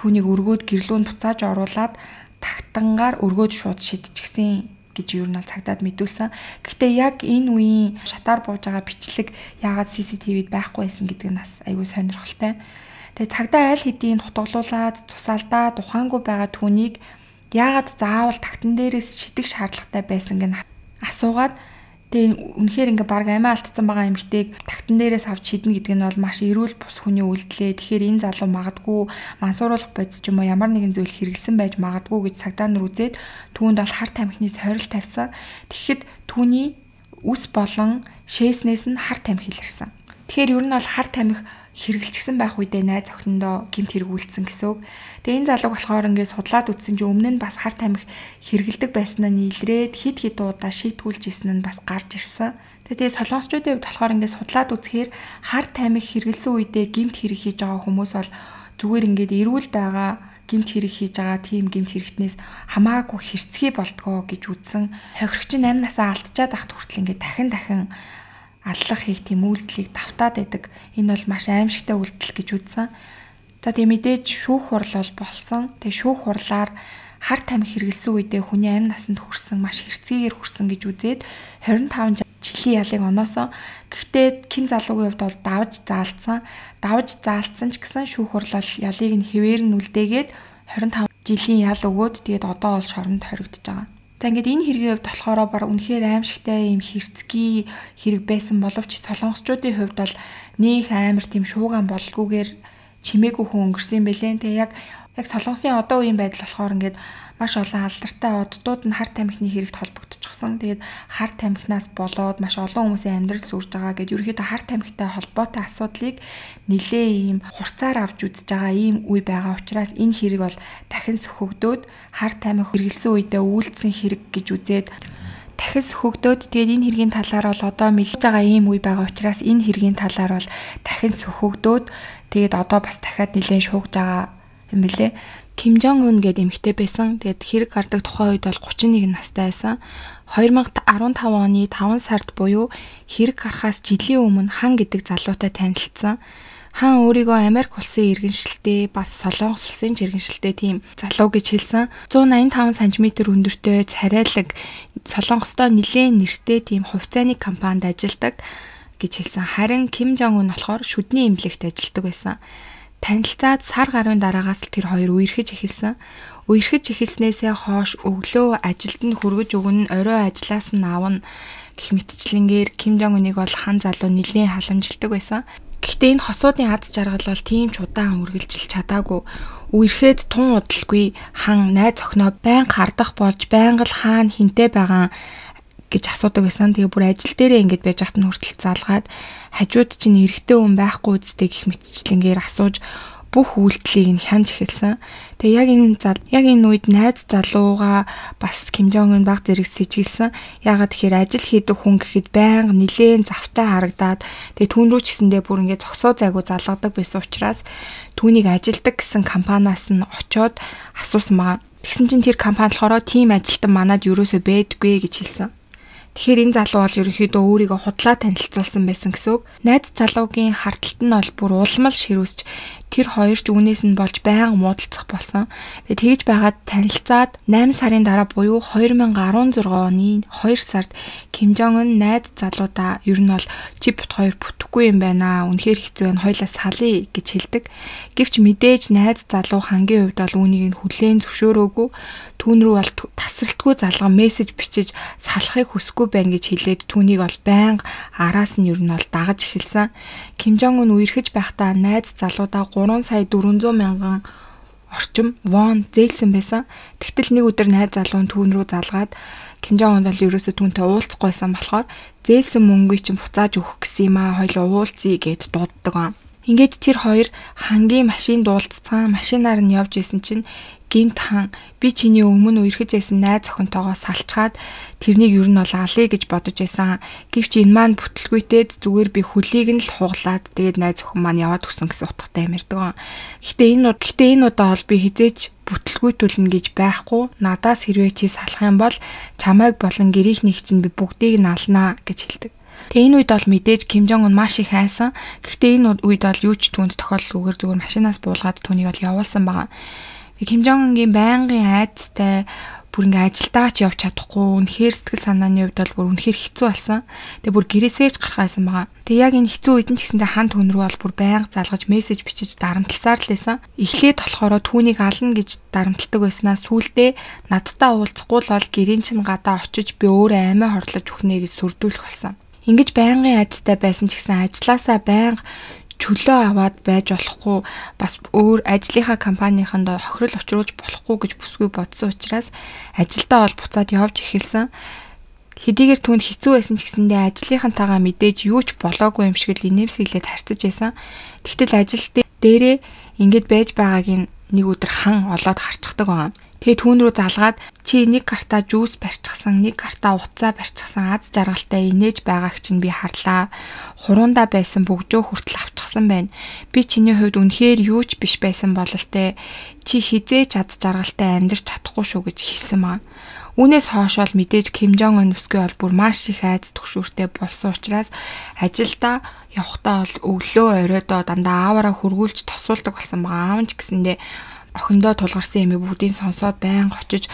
түүнийг өргөөд гэрлүүн буцааж оруулаад тагтангаар өргөөд шууд шидчихсэн гэж юу нь цагдаад мэдүүлсэн. Гэхдээ яг энэ үеийн шатаар бууж байгаа бичлэг яагаад CCTV-д байхгүй байсан гэдэг нь бас айгүй сонирхолтой. Тэгээ цагдаа аль хэдийн хутгалуулаад цусаалдаа тухаангүй байгаа түүнийг яагаад заавал тагтан дээрээс шидэх шаардлагатай байсан гэн асуугаад тэгээ үнэхээр ингээ баг амиа алдсан байгаа эмгтэйг тагтан дээрээс авч шиднэ гэдэг нь бол маш эрүүл бус хүний үйлдэлээ. Тэгэхээр энэ залуу магадгүй мансууруулах бодис ч юм уу ямар нэгэн зүйл хэрэгэлсэн байж магадгүй гэж цагдаа нар үзээд түүнд бол харт амхины сорил тавьсан. Тэгэхэд түүний үс болон шээснээс нь харт амх илэрсэн. Тэгэхээр ер нь бол хар тамхи хэрэгжилчихсэн байх үедээ найз охиндоо гэмт хэрэгүүлсэн гэсэн үг. Тэгээ энэ залуу болохоор ингээд судлаад үтсэн чинь өмнө нь бас хар тамхи хэрэгэлдэг байснаа нийлрээд хит хит удаа шийтгүүлж исэн нь бас гарч ирсэн. Тэгээ солонгосчуудын хувьд болохоор ингээд судлаад үзэхээр хар тамхи хэрэгэлсэн үедээ гэмт хэрэг хийж байгаа хүмүүс бол зүгээр ингээд эрүүл байгаа гимт хэрэг хийж байгаа тийм гимт хэрэгтнээс хамаагүй хэрцгий болтгоо гэж үзсэн. Хохирогч нь 8 насаа алдчихад ахт хүртэл ингээд дахин дахин аллах хийх тийм үйлдэлийг давтаад байдаг. Энэ бол маш аимшигтай үйлдэл гэж үзсэн. За тийм мэдээж шүүх хурал бол болсон. Тэгээ шүүх хурлаар хар тамхи хэрэгэлсэн үедээ хүний амь насанд хүрсэн маш хэрцгийгээр хүрсэн гэж үзээд 25 жилийн ялыг оноосон. Гэхдээ Ким залуугийн хувьд бол давж заалцсан. Давж заалцсан ч гэсэн шүүх хурлал ялыг нь хэвээр нь үлдээгээд 25 жилийн ял өгөөд тэгээд одоо ол шоронд хоригдож байгаа. За ингээд энэ хэргийн хувьд болохоор баг үнэхээр аимшигтай юм хэрцгий хэрэг байсан боловч солонгосчуудын хувьд бол нөх аамир тийм шууган боллгүйгээр чимээгүй хүн өнгөрсөн бэлэн. Тэгээ яг яг солонгосын одоо үеийн байдал болохоор ингээд маш олон алдартай оддууд нь хар тамхины хэрэгт холбогдчихсон. Тэгээд хар тамхинаас болоод маш олон хүмүүсийн амьдрал сүрж байгаа гэдээ ерөөхдөө хар тамхитай холбоотой асуудлыг нилээ ийм хурцаар авч үзэж байгаа ийм үе байгаа учраас энэ хэрэг бол дахин сөхөгдөөд хар тамхи хэрэгэлсэн үедээ үйлдсэн хэрэг гэж үзээд дахис хөгдөөд тэгээд энэ хэргийн талаар бол одоо мэлж байгаа ийм үе байгаа учраас энэ хэргийн талаар бол дахин сөхөгдөөд тэгээд одоо бас дахиад нэлээд шуугж байгаа юм билэ. Ким Жонг Ун гэдэг эмэгтэй байсан. Тэгэд хэрэг гардаг тухайн үед бол 31 настай байсан. 2015 оны 5 сард буюу хэрэг гарахаас жилийн өмнө хан гэдэг залуутай танилцсан. Хан өөрийгөө Америк улсын иргэншилтэй бас Солонгос улсын жиргэншилтэй тийм залуу гэж хэлсэн. 185 см өндөртэй царайлаг Солонгостой нэлээд нэртэй тийм хувьцааны компанид ажилладаг гэж хэлсэн. Харин Ким Жонг Ун болохоор шүдний эмнэлэгт ажилладаг байсан. Танилцаад сар гаруй дараагаас л тэр хоёр үерхэж эхэлсэн. Үерхэж эхэлснээсээ хойш өглөө ажилд нь хүргэж өгнө, орой ажиллаас нь авна гэх мэтчлэнгээр Ким Жонг Үныг бол хан залуу нэлээд халамжилдаг байсан. Гэхдээ энэ хосуудын аз жаргал бол тийм ч удаан үргэлжилж чадаагүй. Үерхэд тун удалгүй хан найз охиноо байн хардах болж байнга л хаан хинтэй байгаа гэж асуудаг байсан. Тэгээ бүр ажил дээрээ ингэж байж хат нь хүртэл залгаад хажууд чинь эрэгтэй хүн байхгүй үсттэй гих мэтчлэнгээр асууж бүх үйлдэлийг нь хянж эхэлсэн. Тэгээ яг энэ зал яг энэ үед найз залууга бас Ким Жонг Ын баг зэрэг сэжиглсэн. Ягаад тэгэхээр ажил хийдэг хүн гэхэд байнга нилээн завтай харагдаад тэгээ түүн рүү ч гэсэндээ бүр ингээд зогсоо зайгүй залгадаг байсан учраас түүнийг ажилдаг гэсэн компаниас нь очиод асуусан байгаа. Тэгсэн чинь тэр компани болохоор тийм ажилтан манад юусоо байдгүй гэж хэлсэн. Тэгэхээр энэ залуу бол ерөнхийдөө өөрийгөө худлаа танилцуулсан байсан гэсэн үг. Найд залуугийн харталт нь бол бүр улмал ширүүсч тэр хоёр ч үүнээс нь болж байн муудалцах болсон. Тэгээд тэгж байгаад танилцаад 8 сарын дараа буюу 2016 оны 2 сард Ким Жон Ын найз залуудаа ер нь бол чи бут хоёр бүтэхгүй юм байна. Үнэхээр хэцүү байна. Хоёлаа салъя гэж хэлдэг. Гэвч мэдээж найз залуу хангийн хувьд бол үүнийг нь хүлээн зөвшөөрөөгүй. Түүн рүү бол тасралтгүй залга мессеж бичиж салахыг хүсэхгүй байна гэж хэлээд түүнийг бол байн араас нь ер нь бол дагаж эхэлсэн. Ким Жон Ын үерхэж байхдаа найз залуудаа 3 сая 400 мянган орчим вон зээлсэн байсан. Тэгтэл нэг өдөр найз залуу нь түүн рүү залгаад Ким Жон Унд бол ерөөсөө түүнтэй уулзахгүйсэн болохоор зээлсэн мөнгөийг чинь буцааж өгөх гэсэн юм аа. Хоёул уулзъя гэд дууддаг юм. Ингээд тэр хоёр хангийн машин дуулцсан машинаар нь явж исэн чинь гинт хан би чиний өмнө үерхэж байсан найз охинтойгоо салчгаад тэрнийг ер нь бол алий гэж бодож байсан. Гэвч энэ маань бүтлгүйтэд зүгээр би хөлийг нь л хуглаад тэгээд найз охин маань яваад өгсөн гэсэн утгатай амьэрдэг. Гэхдээ энэ гэхдээ энэ удаа бол би хизээч бүтлгүйтүүлнэ гэж байхгүй. Надаас хэрвээ чи салах юм бол чамайг болон гэрийнхнийг чинь би бүгдийг нь алнаа гэж хэлдэг. Тэгээ энэ үед бол мэдээж Ким Жонг Ун маш их айсан. Гэхдээ энэ үед бол юу ч түүнд тохиолгүй зүгээр зүгээр машинаас буулгаад түүнийг бол явуулсан байгаа. Кимжонгийн байнгын айдастай бүр ингээ ажилдаач явж чадахгүй үнэхээр сэтгэл санааны хувьд бол бүр үнэхээр хэцүү болсон. Тэгээ бүр гэрээсээ ч гарах байсан байгаа. Тэгээ яг энэ хэцүү үед нь ч гэсэндээ хан түн рүү бол бүр байнга залгаж мессеж бичиж дарамтласаар л байсан. Эхлээд болохоор түүнийг ална гэж дарамтлагдаг байснаа сүулдэ надтай уулзахгүй л бол гэрийн чинь гадаа очиж би өөрөө амиа хорлож өхнө гэж сүрдүүлэх болсон. Ингиж байнгын айдастай байсан ч гэсэн ажилласаа байнга чөлөө аваад байж болохгүй бас өөр ажлынхаа компанийханд хохирол учруулж болохгүй гэж бүсгүй бодсон учраас ажилдаа ол буцаад явж эхэлсэн. Хэдийгээр түүнд хэцүү байсан ч гэсэндээ ажлынхантайгаа мэдээж юу ч болоогүй юм шиг л инээмсэглээд харцаж байсан. Тэгтэл ажил дээрээ ингэж байж байгааг нь нэг өдөр хан олоод харцдаг байгаа. Тэгээ түүн рүү залгаад чи нэг карта жүүс барьчихсан, нэг карта уцаа барьчихсан аз жаргалтай инээж байгааг чинь би харлаа. Хуруунда байсан бөгжөө хүртэл авчихсан байна. Би чиний хувьд үнэхээр юу ч биш байсан бололтой. Чи хизээч аз жаргалтай амьдарч чадахгүй шүү гэж хэлсэн маа. Үүнээс хойш бол мэдээж Ким Жон Ын өсгүй бол бүр маш их айц төгшүүртэй болсон учраас ажилдаа явахдаа бол өглөө оройдоо дандаа ааваараа хөргүүлж тосуулдаг болсон байгаа. Аав нь ч гэсэндээ охиндоо тулгарсан юм бүгдийг сонсоод байн очиж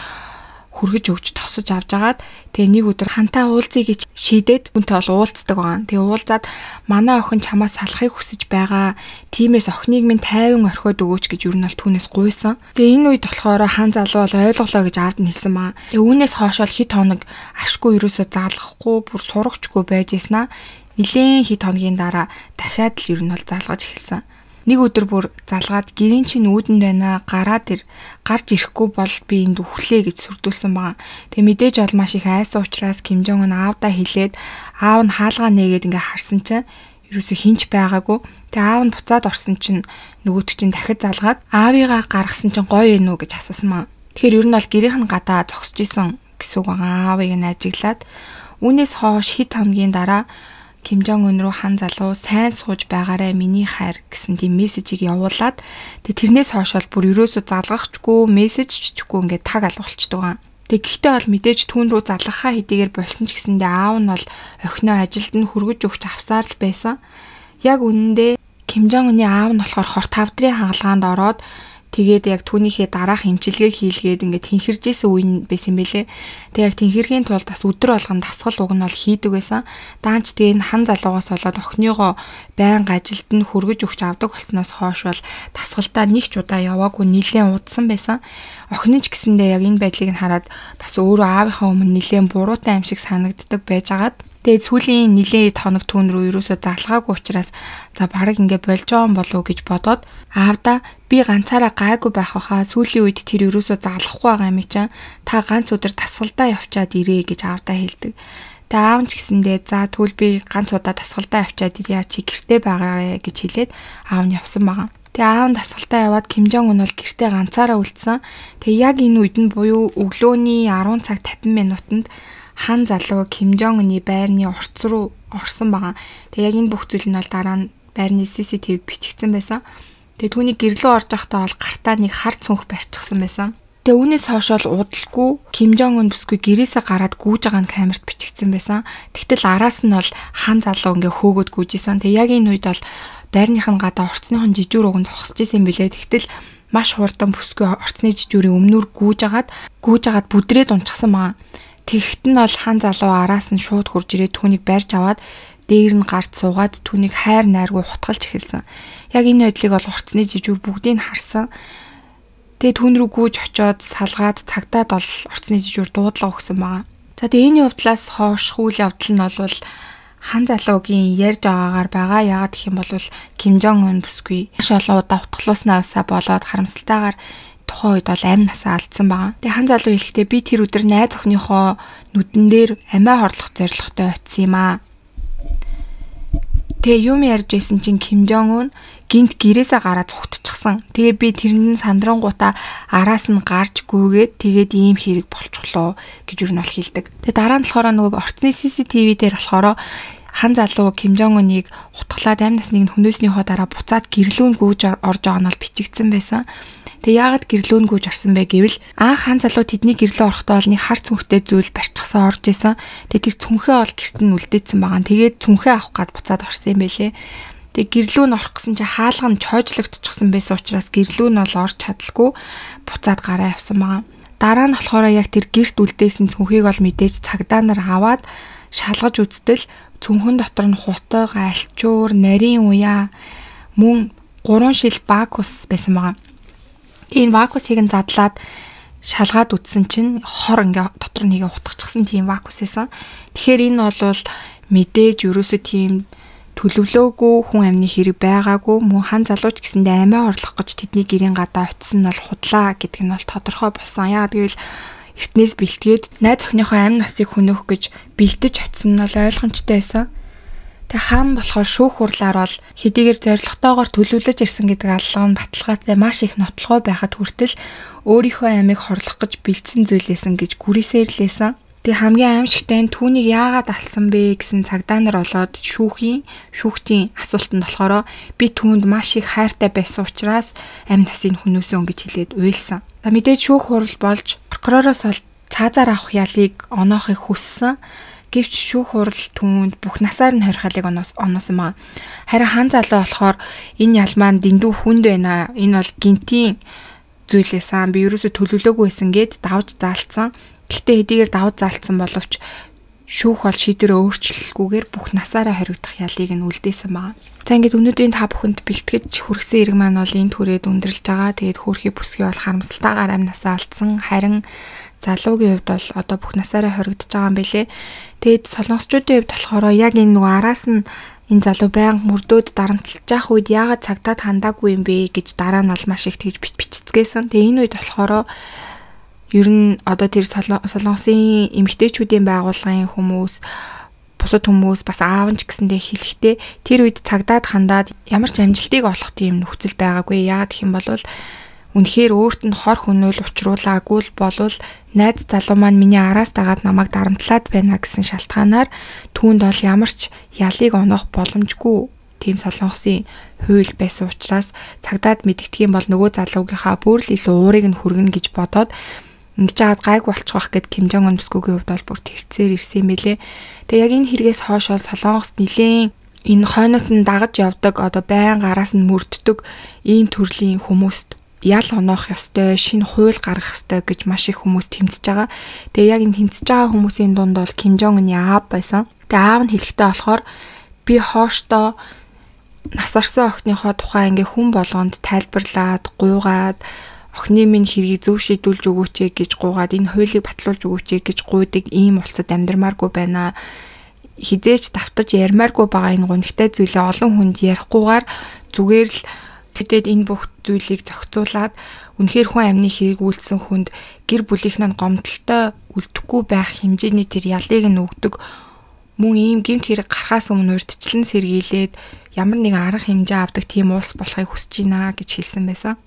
хүргэж өгч тосож авч агаад тэгээ нэг өдөр хантаа уулзъя гэж шийдээд хүнтэй бол уулздаг байгаа. Тэгээ уулзаад манай охин чамаа салахыг хүсэж байгаа. Тимээс охиныг минь тайван орхиод өгөөч гэж юу нь бол түүнээс гуйсан. Тэгээ энэ үед болохоор хаан залуу бол ойлголоо гэж аавд нь хэлсэн маа. Тэгээ үүнээс хойш бол хит хоног ашгүй юусоо заалахгүй бүр сурагчгүй байж яснаа. Нилээн хит хоногийн дараа дахиад л юу нь бол залгаж эхэлсэн. Нэг өдөр бүр залгаад гэрийн чинь үүдэнд байна гараад ир гарч ирэхгүй бол би энд үхлээ гэж сүрдүүлсэн байгаа. Тэг мэдээж ол маш их айсан учраас Ким Жонг ун аавда хилээд аав нь хаалгаа нээгээд ингээ харсан чинь ерөөсө хинч байгаагүй. Тэг аав нь буцаад орсон чинь нөгөөт чинь дахид залгаад аавыгаа гаргасан чинь гоё ээ нү гэж асуусан маа. Тэгэхээр ер нь бол гэрийнх нь гадаа зогсож исэн гэсэн үг байгаа. Аавыг нь ажиглаад үүнээс хоош хит хамгийн дараа Ким Жонг Ун руу хан залуу сайн сууж байгаарэ миний хайр гэсэн тийм мессежийг явуулаад тэгээ тэрнээс хойш бол бүр ерөөсөө залгахчгүй мессежчгүй ингээд таг алгуулчдаг. Тэгээ гэхдээ бол мэдээж түүн рүү залгахаа хэдийгээр болсон ч гэсэндээ аав нь бол охиноо ажилд нь хүргэж өгч авсаар л байсан. Яг үнэндээ Ким Жонг Уны аав нь болохоор хорт хавдрын хагалгаанд ороод Тэгээд яг түүнийхээ дараах имчилгээ хийлгээд ингээд тэнхэржсэн үе нь байсан бэлээ. Тэгээд яг тэнхэргийн тулд бас өдөр болгон дасгал уг нь бол хийдэг байсан. Даанч тэгээд энэ хан залуугаас болоод охиныгоо байнга ажилд нь хөргөж өгч авдаг болсноос хойш бол дасгалтаа нэг ч удаа яваагүй нীলэн удсан байсан. Охин нь ч гэсэндээ яг энэ байдлыг нь хараад бас өөрөө аавынхаа өмнө нীলэн буруутай юм шиг санагддаг байж агаад Тэгээд сүүлийн нилийн тоног түүн рүү ерөөсөө залгаагүй учраас за баг ингээ болж байгаа болов уу гэж бодоод аавда би ганцаараа гайгүй байх хаа сүүлийн үед тэр ерөөсөө залгахгүй байгаа юм чинь та ганц өдөр тасгалдаа явчаад ирээ гэж аавда хэлдэг. Тэгээ аав ч гэсэндээ за тэгвэл би ганц удаа тасгалдаа явчаад ирья чи гэртээ байгаарэ гэж хэлээд аав нь явсан байгаа. Тэгээ аав нь тасгалтаа яваад Ким Жон Ун бол гэртээ ганцаараа үлдсэн. Тэгээ яг энэ үед нь буюу өглөөний 10 цаг 50 минутанд хан залуу Ким Жон Ыны байрны орц руу орсон байгаа. Тэг яг энэ бүх зүйл нь бол дараа нь байрны CCTV бичигдсэн байсан. Тэг түүний гэрлөө орж байхдаа бол гартаа нэг хар цүнх барьчихсан байсан. Тэг үүнээс хойш бол удалгүй Ким Жон Ын бүсгүй гэрээсээ гараад гүйж байгаа нь камерт бичигдсэн байсан. Тэгтэл араас нь бол хан залуу ингээ хөөгөөд гүйжсэн. Тэг яг энэ үед бол байрных нь гадаа орцныхон жижиг рууг нь зогсож исэн билээ. Тэгтэл маш хурдан бүсгүй орцны жижигүрийн өмнөр гүйж агаад гүйж агаад бүдрээд унчихсан байгаа. Тэгт нь бол хан залуу араас нь шууд хурж ирээд түүнийг барьж аваад дээр нь гарт суугаад түүнийг хайр найргүй хутгалж эхэлсэн. Яг энэ байдлыг бол уртсны жижүүр бүгдийг нь харсан. Тэгээ түүн рүү гүйж очиод салгаад цагдаад бол уртсны жижүүр дуудлага өгсөн байгаа. За тэгээ энэ явдлаас хоош хүл явдал нь бол хан залуугийн ярьж байгаагаар байгаа. Яагаад гэх юм бол Ким Жон Ун бүсгүй. Маш олон удаа утгалууснаа болоод харамсалтайгаар тухайн үед бол амь насаа алдсан байгаа. Тэгээ хан залуу хэлэхдээ би тэр өдөр найз охиныхоо нүдэн дээр амиа хорлох зорилготой очисан юм аа. Тэгээ юм ярьж исэн чинь Ким Жон Ун гинт гэрээсээ гараад зүгтчихсэн. Тэгээ би тэрнэн сандрангуудаа араас нь гарч гүйгээд тэгээд ийм хэрэг болчихлоо гэж юу нь бол хэлдэг. Тэгээ дараа нь болохоор нөгөө орцны CCTV дээр болохоор хан залуу Ким Жон Уныг утглаад амь насныг нь хөнөөснийхоо дараа буцаад гэрлүүн гүйж орж байгаа нь бол бичигдсэн байсан. Тэг яагаад гэрлөөнгүйж орсон бэ гэвэл анх хан залуу тэдний гэрлөө орохдоо ол нэг хар цүнхтэй зүйл барьчихсан орж исэн. Тэг тэр цүнхээ ол гэрт нь үлдээсэн байгаа. Тэгээд цүнхээ авах гад буцаад орсон юм байлээ. Тэг гэрлүү нь орох гэсэн чи хаалга нь чойжлогдчихсан байсан учраас гэрлүү нь ол орж чадлаггүй буцаад гараа явсан байгаа. Дараа нь болохоор яг тэр гэрт үлдээсэн цүнхийг ол мэдээж цагдаа нар аваад шалгаж үзтэл цүнхэн дотор нь хутга, альчуур, нарийн уяа, мөн гурван шил бакус байсан байгаа. Тийм вакуусыг нь задлаад шалгаад үтсэн чинь хор ингээ дотор нэгэ утгачихсан тийм вакуус эсэн. Тэгэхээр энэ бол мэдээж ерөөсөө тийм төлөвлөөгүй хүн амны хэрэг байгаагүй мөн хан залууч гэсэндээ амиа орлох гэж тэдний гэрийн гадаа очисон нь бол худлаа гэдг нь бол тодорхой болсон. Яагаад гэвэл эртнээс бэлтгээд найз охиныхоо амь насыг хөнөөх гэж бэлтэж очисон нь бол ойлгомжтой байсан. Тэг хаан болохоор шүүх хурлаар бол хэдийгээр зоригтойгоор төлөвлөж ирсэн гэдэг аллага нь баталгаатай маш их нотлогоо байхад хүртэл өөрийнхөө амийг хорлох гэж бэлдсэн зүйлээсэн гэж гүрээсээр лээсэн. Тэг хамгийн аимшигтай нь түүнийг яагаад алсан бэ гэсэн цагдаа нар олоод шүүхийн шүүхтийн асуултанд болохоор би түүнд маш их хайртай байсан учраас амь насыг хөнөөсөн гэж хэлээд уйлсан. За мэдээж шүүх хурал болж прокуророос цаазаар авах ялыг оноохыг хүссэн. Гэвч шүүх хурал түүнд бүх насаар нь хорихалыг оноосон маа. Харин хан залуу болохоор энэ ялмаа нь дэндүү хүнд байна. Энэ бол гинтийн зүйлээ сан би ерөөсө төлөвлөөгүй байсан гэд давж заалцсан. Гэхдээ хэдийгээр давж заалцсан боловч шүүх бол шийдвэр өөрчлөлгүйгээр бүх насаараа хоригдох ялыг нь үлдээсэн байна. За ингээд өнөөдрийн та бүхэнд бэлтгэж хүргэсэн ирэг маань бол энд хүрээд өндөрлж байгаа. Тэгээд хөөрхий бүсгүй бол харамсалтайгаар амнасаа алдсан. Харин залуугийн хувьд бол одоо бүх насаараа хоригдож байгаа юм билэ. Тэгэд солонгосчуудын хувьд болохоор яг энэ нөгөө араас нь энэ залуу байнга мөрдөөд дарамтлж явах үед яагаад цагтаа хандаагүй юм бэ гэж дараа нь бол маш их тэгж бичицгээсэн. Тэгээ энэ үед болохоор ер нь одоо тэр солонгосын эмгтээчүүдийн байгууллагын хүмүүс бусад хүмүүс бас аав нь ч гэсэндээ хэлэхдээ тэр үед цагдаад хандаад ямар ч амжилтыг олох тийм нөхцөл байгаагүй. Яагаад гэх юм бол Үнэхээр өөрт нь хор хөнөөл учруулаагүй л болвол найз залуу маань миний араас дагаад намайг дарамтлаад байна гэсэн шалтгаанаар түүнд ол ямар ч ялыг оноох боломжгүй тийм солонгосын хууль байсан учраас цагдаад мэдгэдгийн бол нөгөө залуугийнхаа бүр л илүү уурыг нь хүргэнэ гэж бодоод ингэж хаад гайг болчихвах гэд Ким Жон Ун бүсгүйгийн хувьд бол бүр тэлцээр ирсэн мэлээ. Тэгээ яг энэ хэрэгээс хойш ол солонгост нилийн энэ хойноос нь дагаж явдаг одоо байн гараас нь мөрддөг ийм төрлийн хүмүүст ял оноох ёстой, шинэ хууль гаргах ёстой гэж маш их хүмүүс тэмцэж байгаа. Тэгээ яг энэ тэмцэж байгаа хүмүүсийн дунд бол Ким Жонг Ын аав байсан. Тэгээ аав нь хэлэхдээ болохоор би хоошдоо нас орсон охиныхоо тухай ингээ хүн болгонд тайлбарлаад, гуйгаад охины минь хэргийг зөв шийдүүлж өгөөч гэж гуугаад энэ хуулийг батлуулж өгөөч гэж гуйдаг ийм улсад амьдрмааргүй байна. Хизээч давтаж ярмааргүй байгаа энэ гонхтой зүйлээ олон хүнд ярихгүйгээр зүгээр л Тэдэд энэ бүх зүйлийг зохицуулаад үнэхээр хүн амны хэрэг үйлдсэн хүнд гэр бүлийнхнээ гомдолтой үлдэхгүй байх хэмжээний тэр ялыг нь өгдөг мөн ийм гэмт хэрэг гарахаас өмнө урьдчилан сэргийлээд ямар нэгэн арга хэмжээ авдаг тийм уус болохыг хүсэж байна гэж хэлсэн байсан.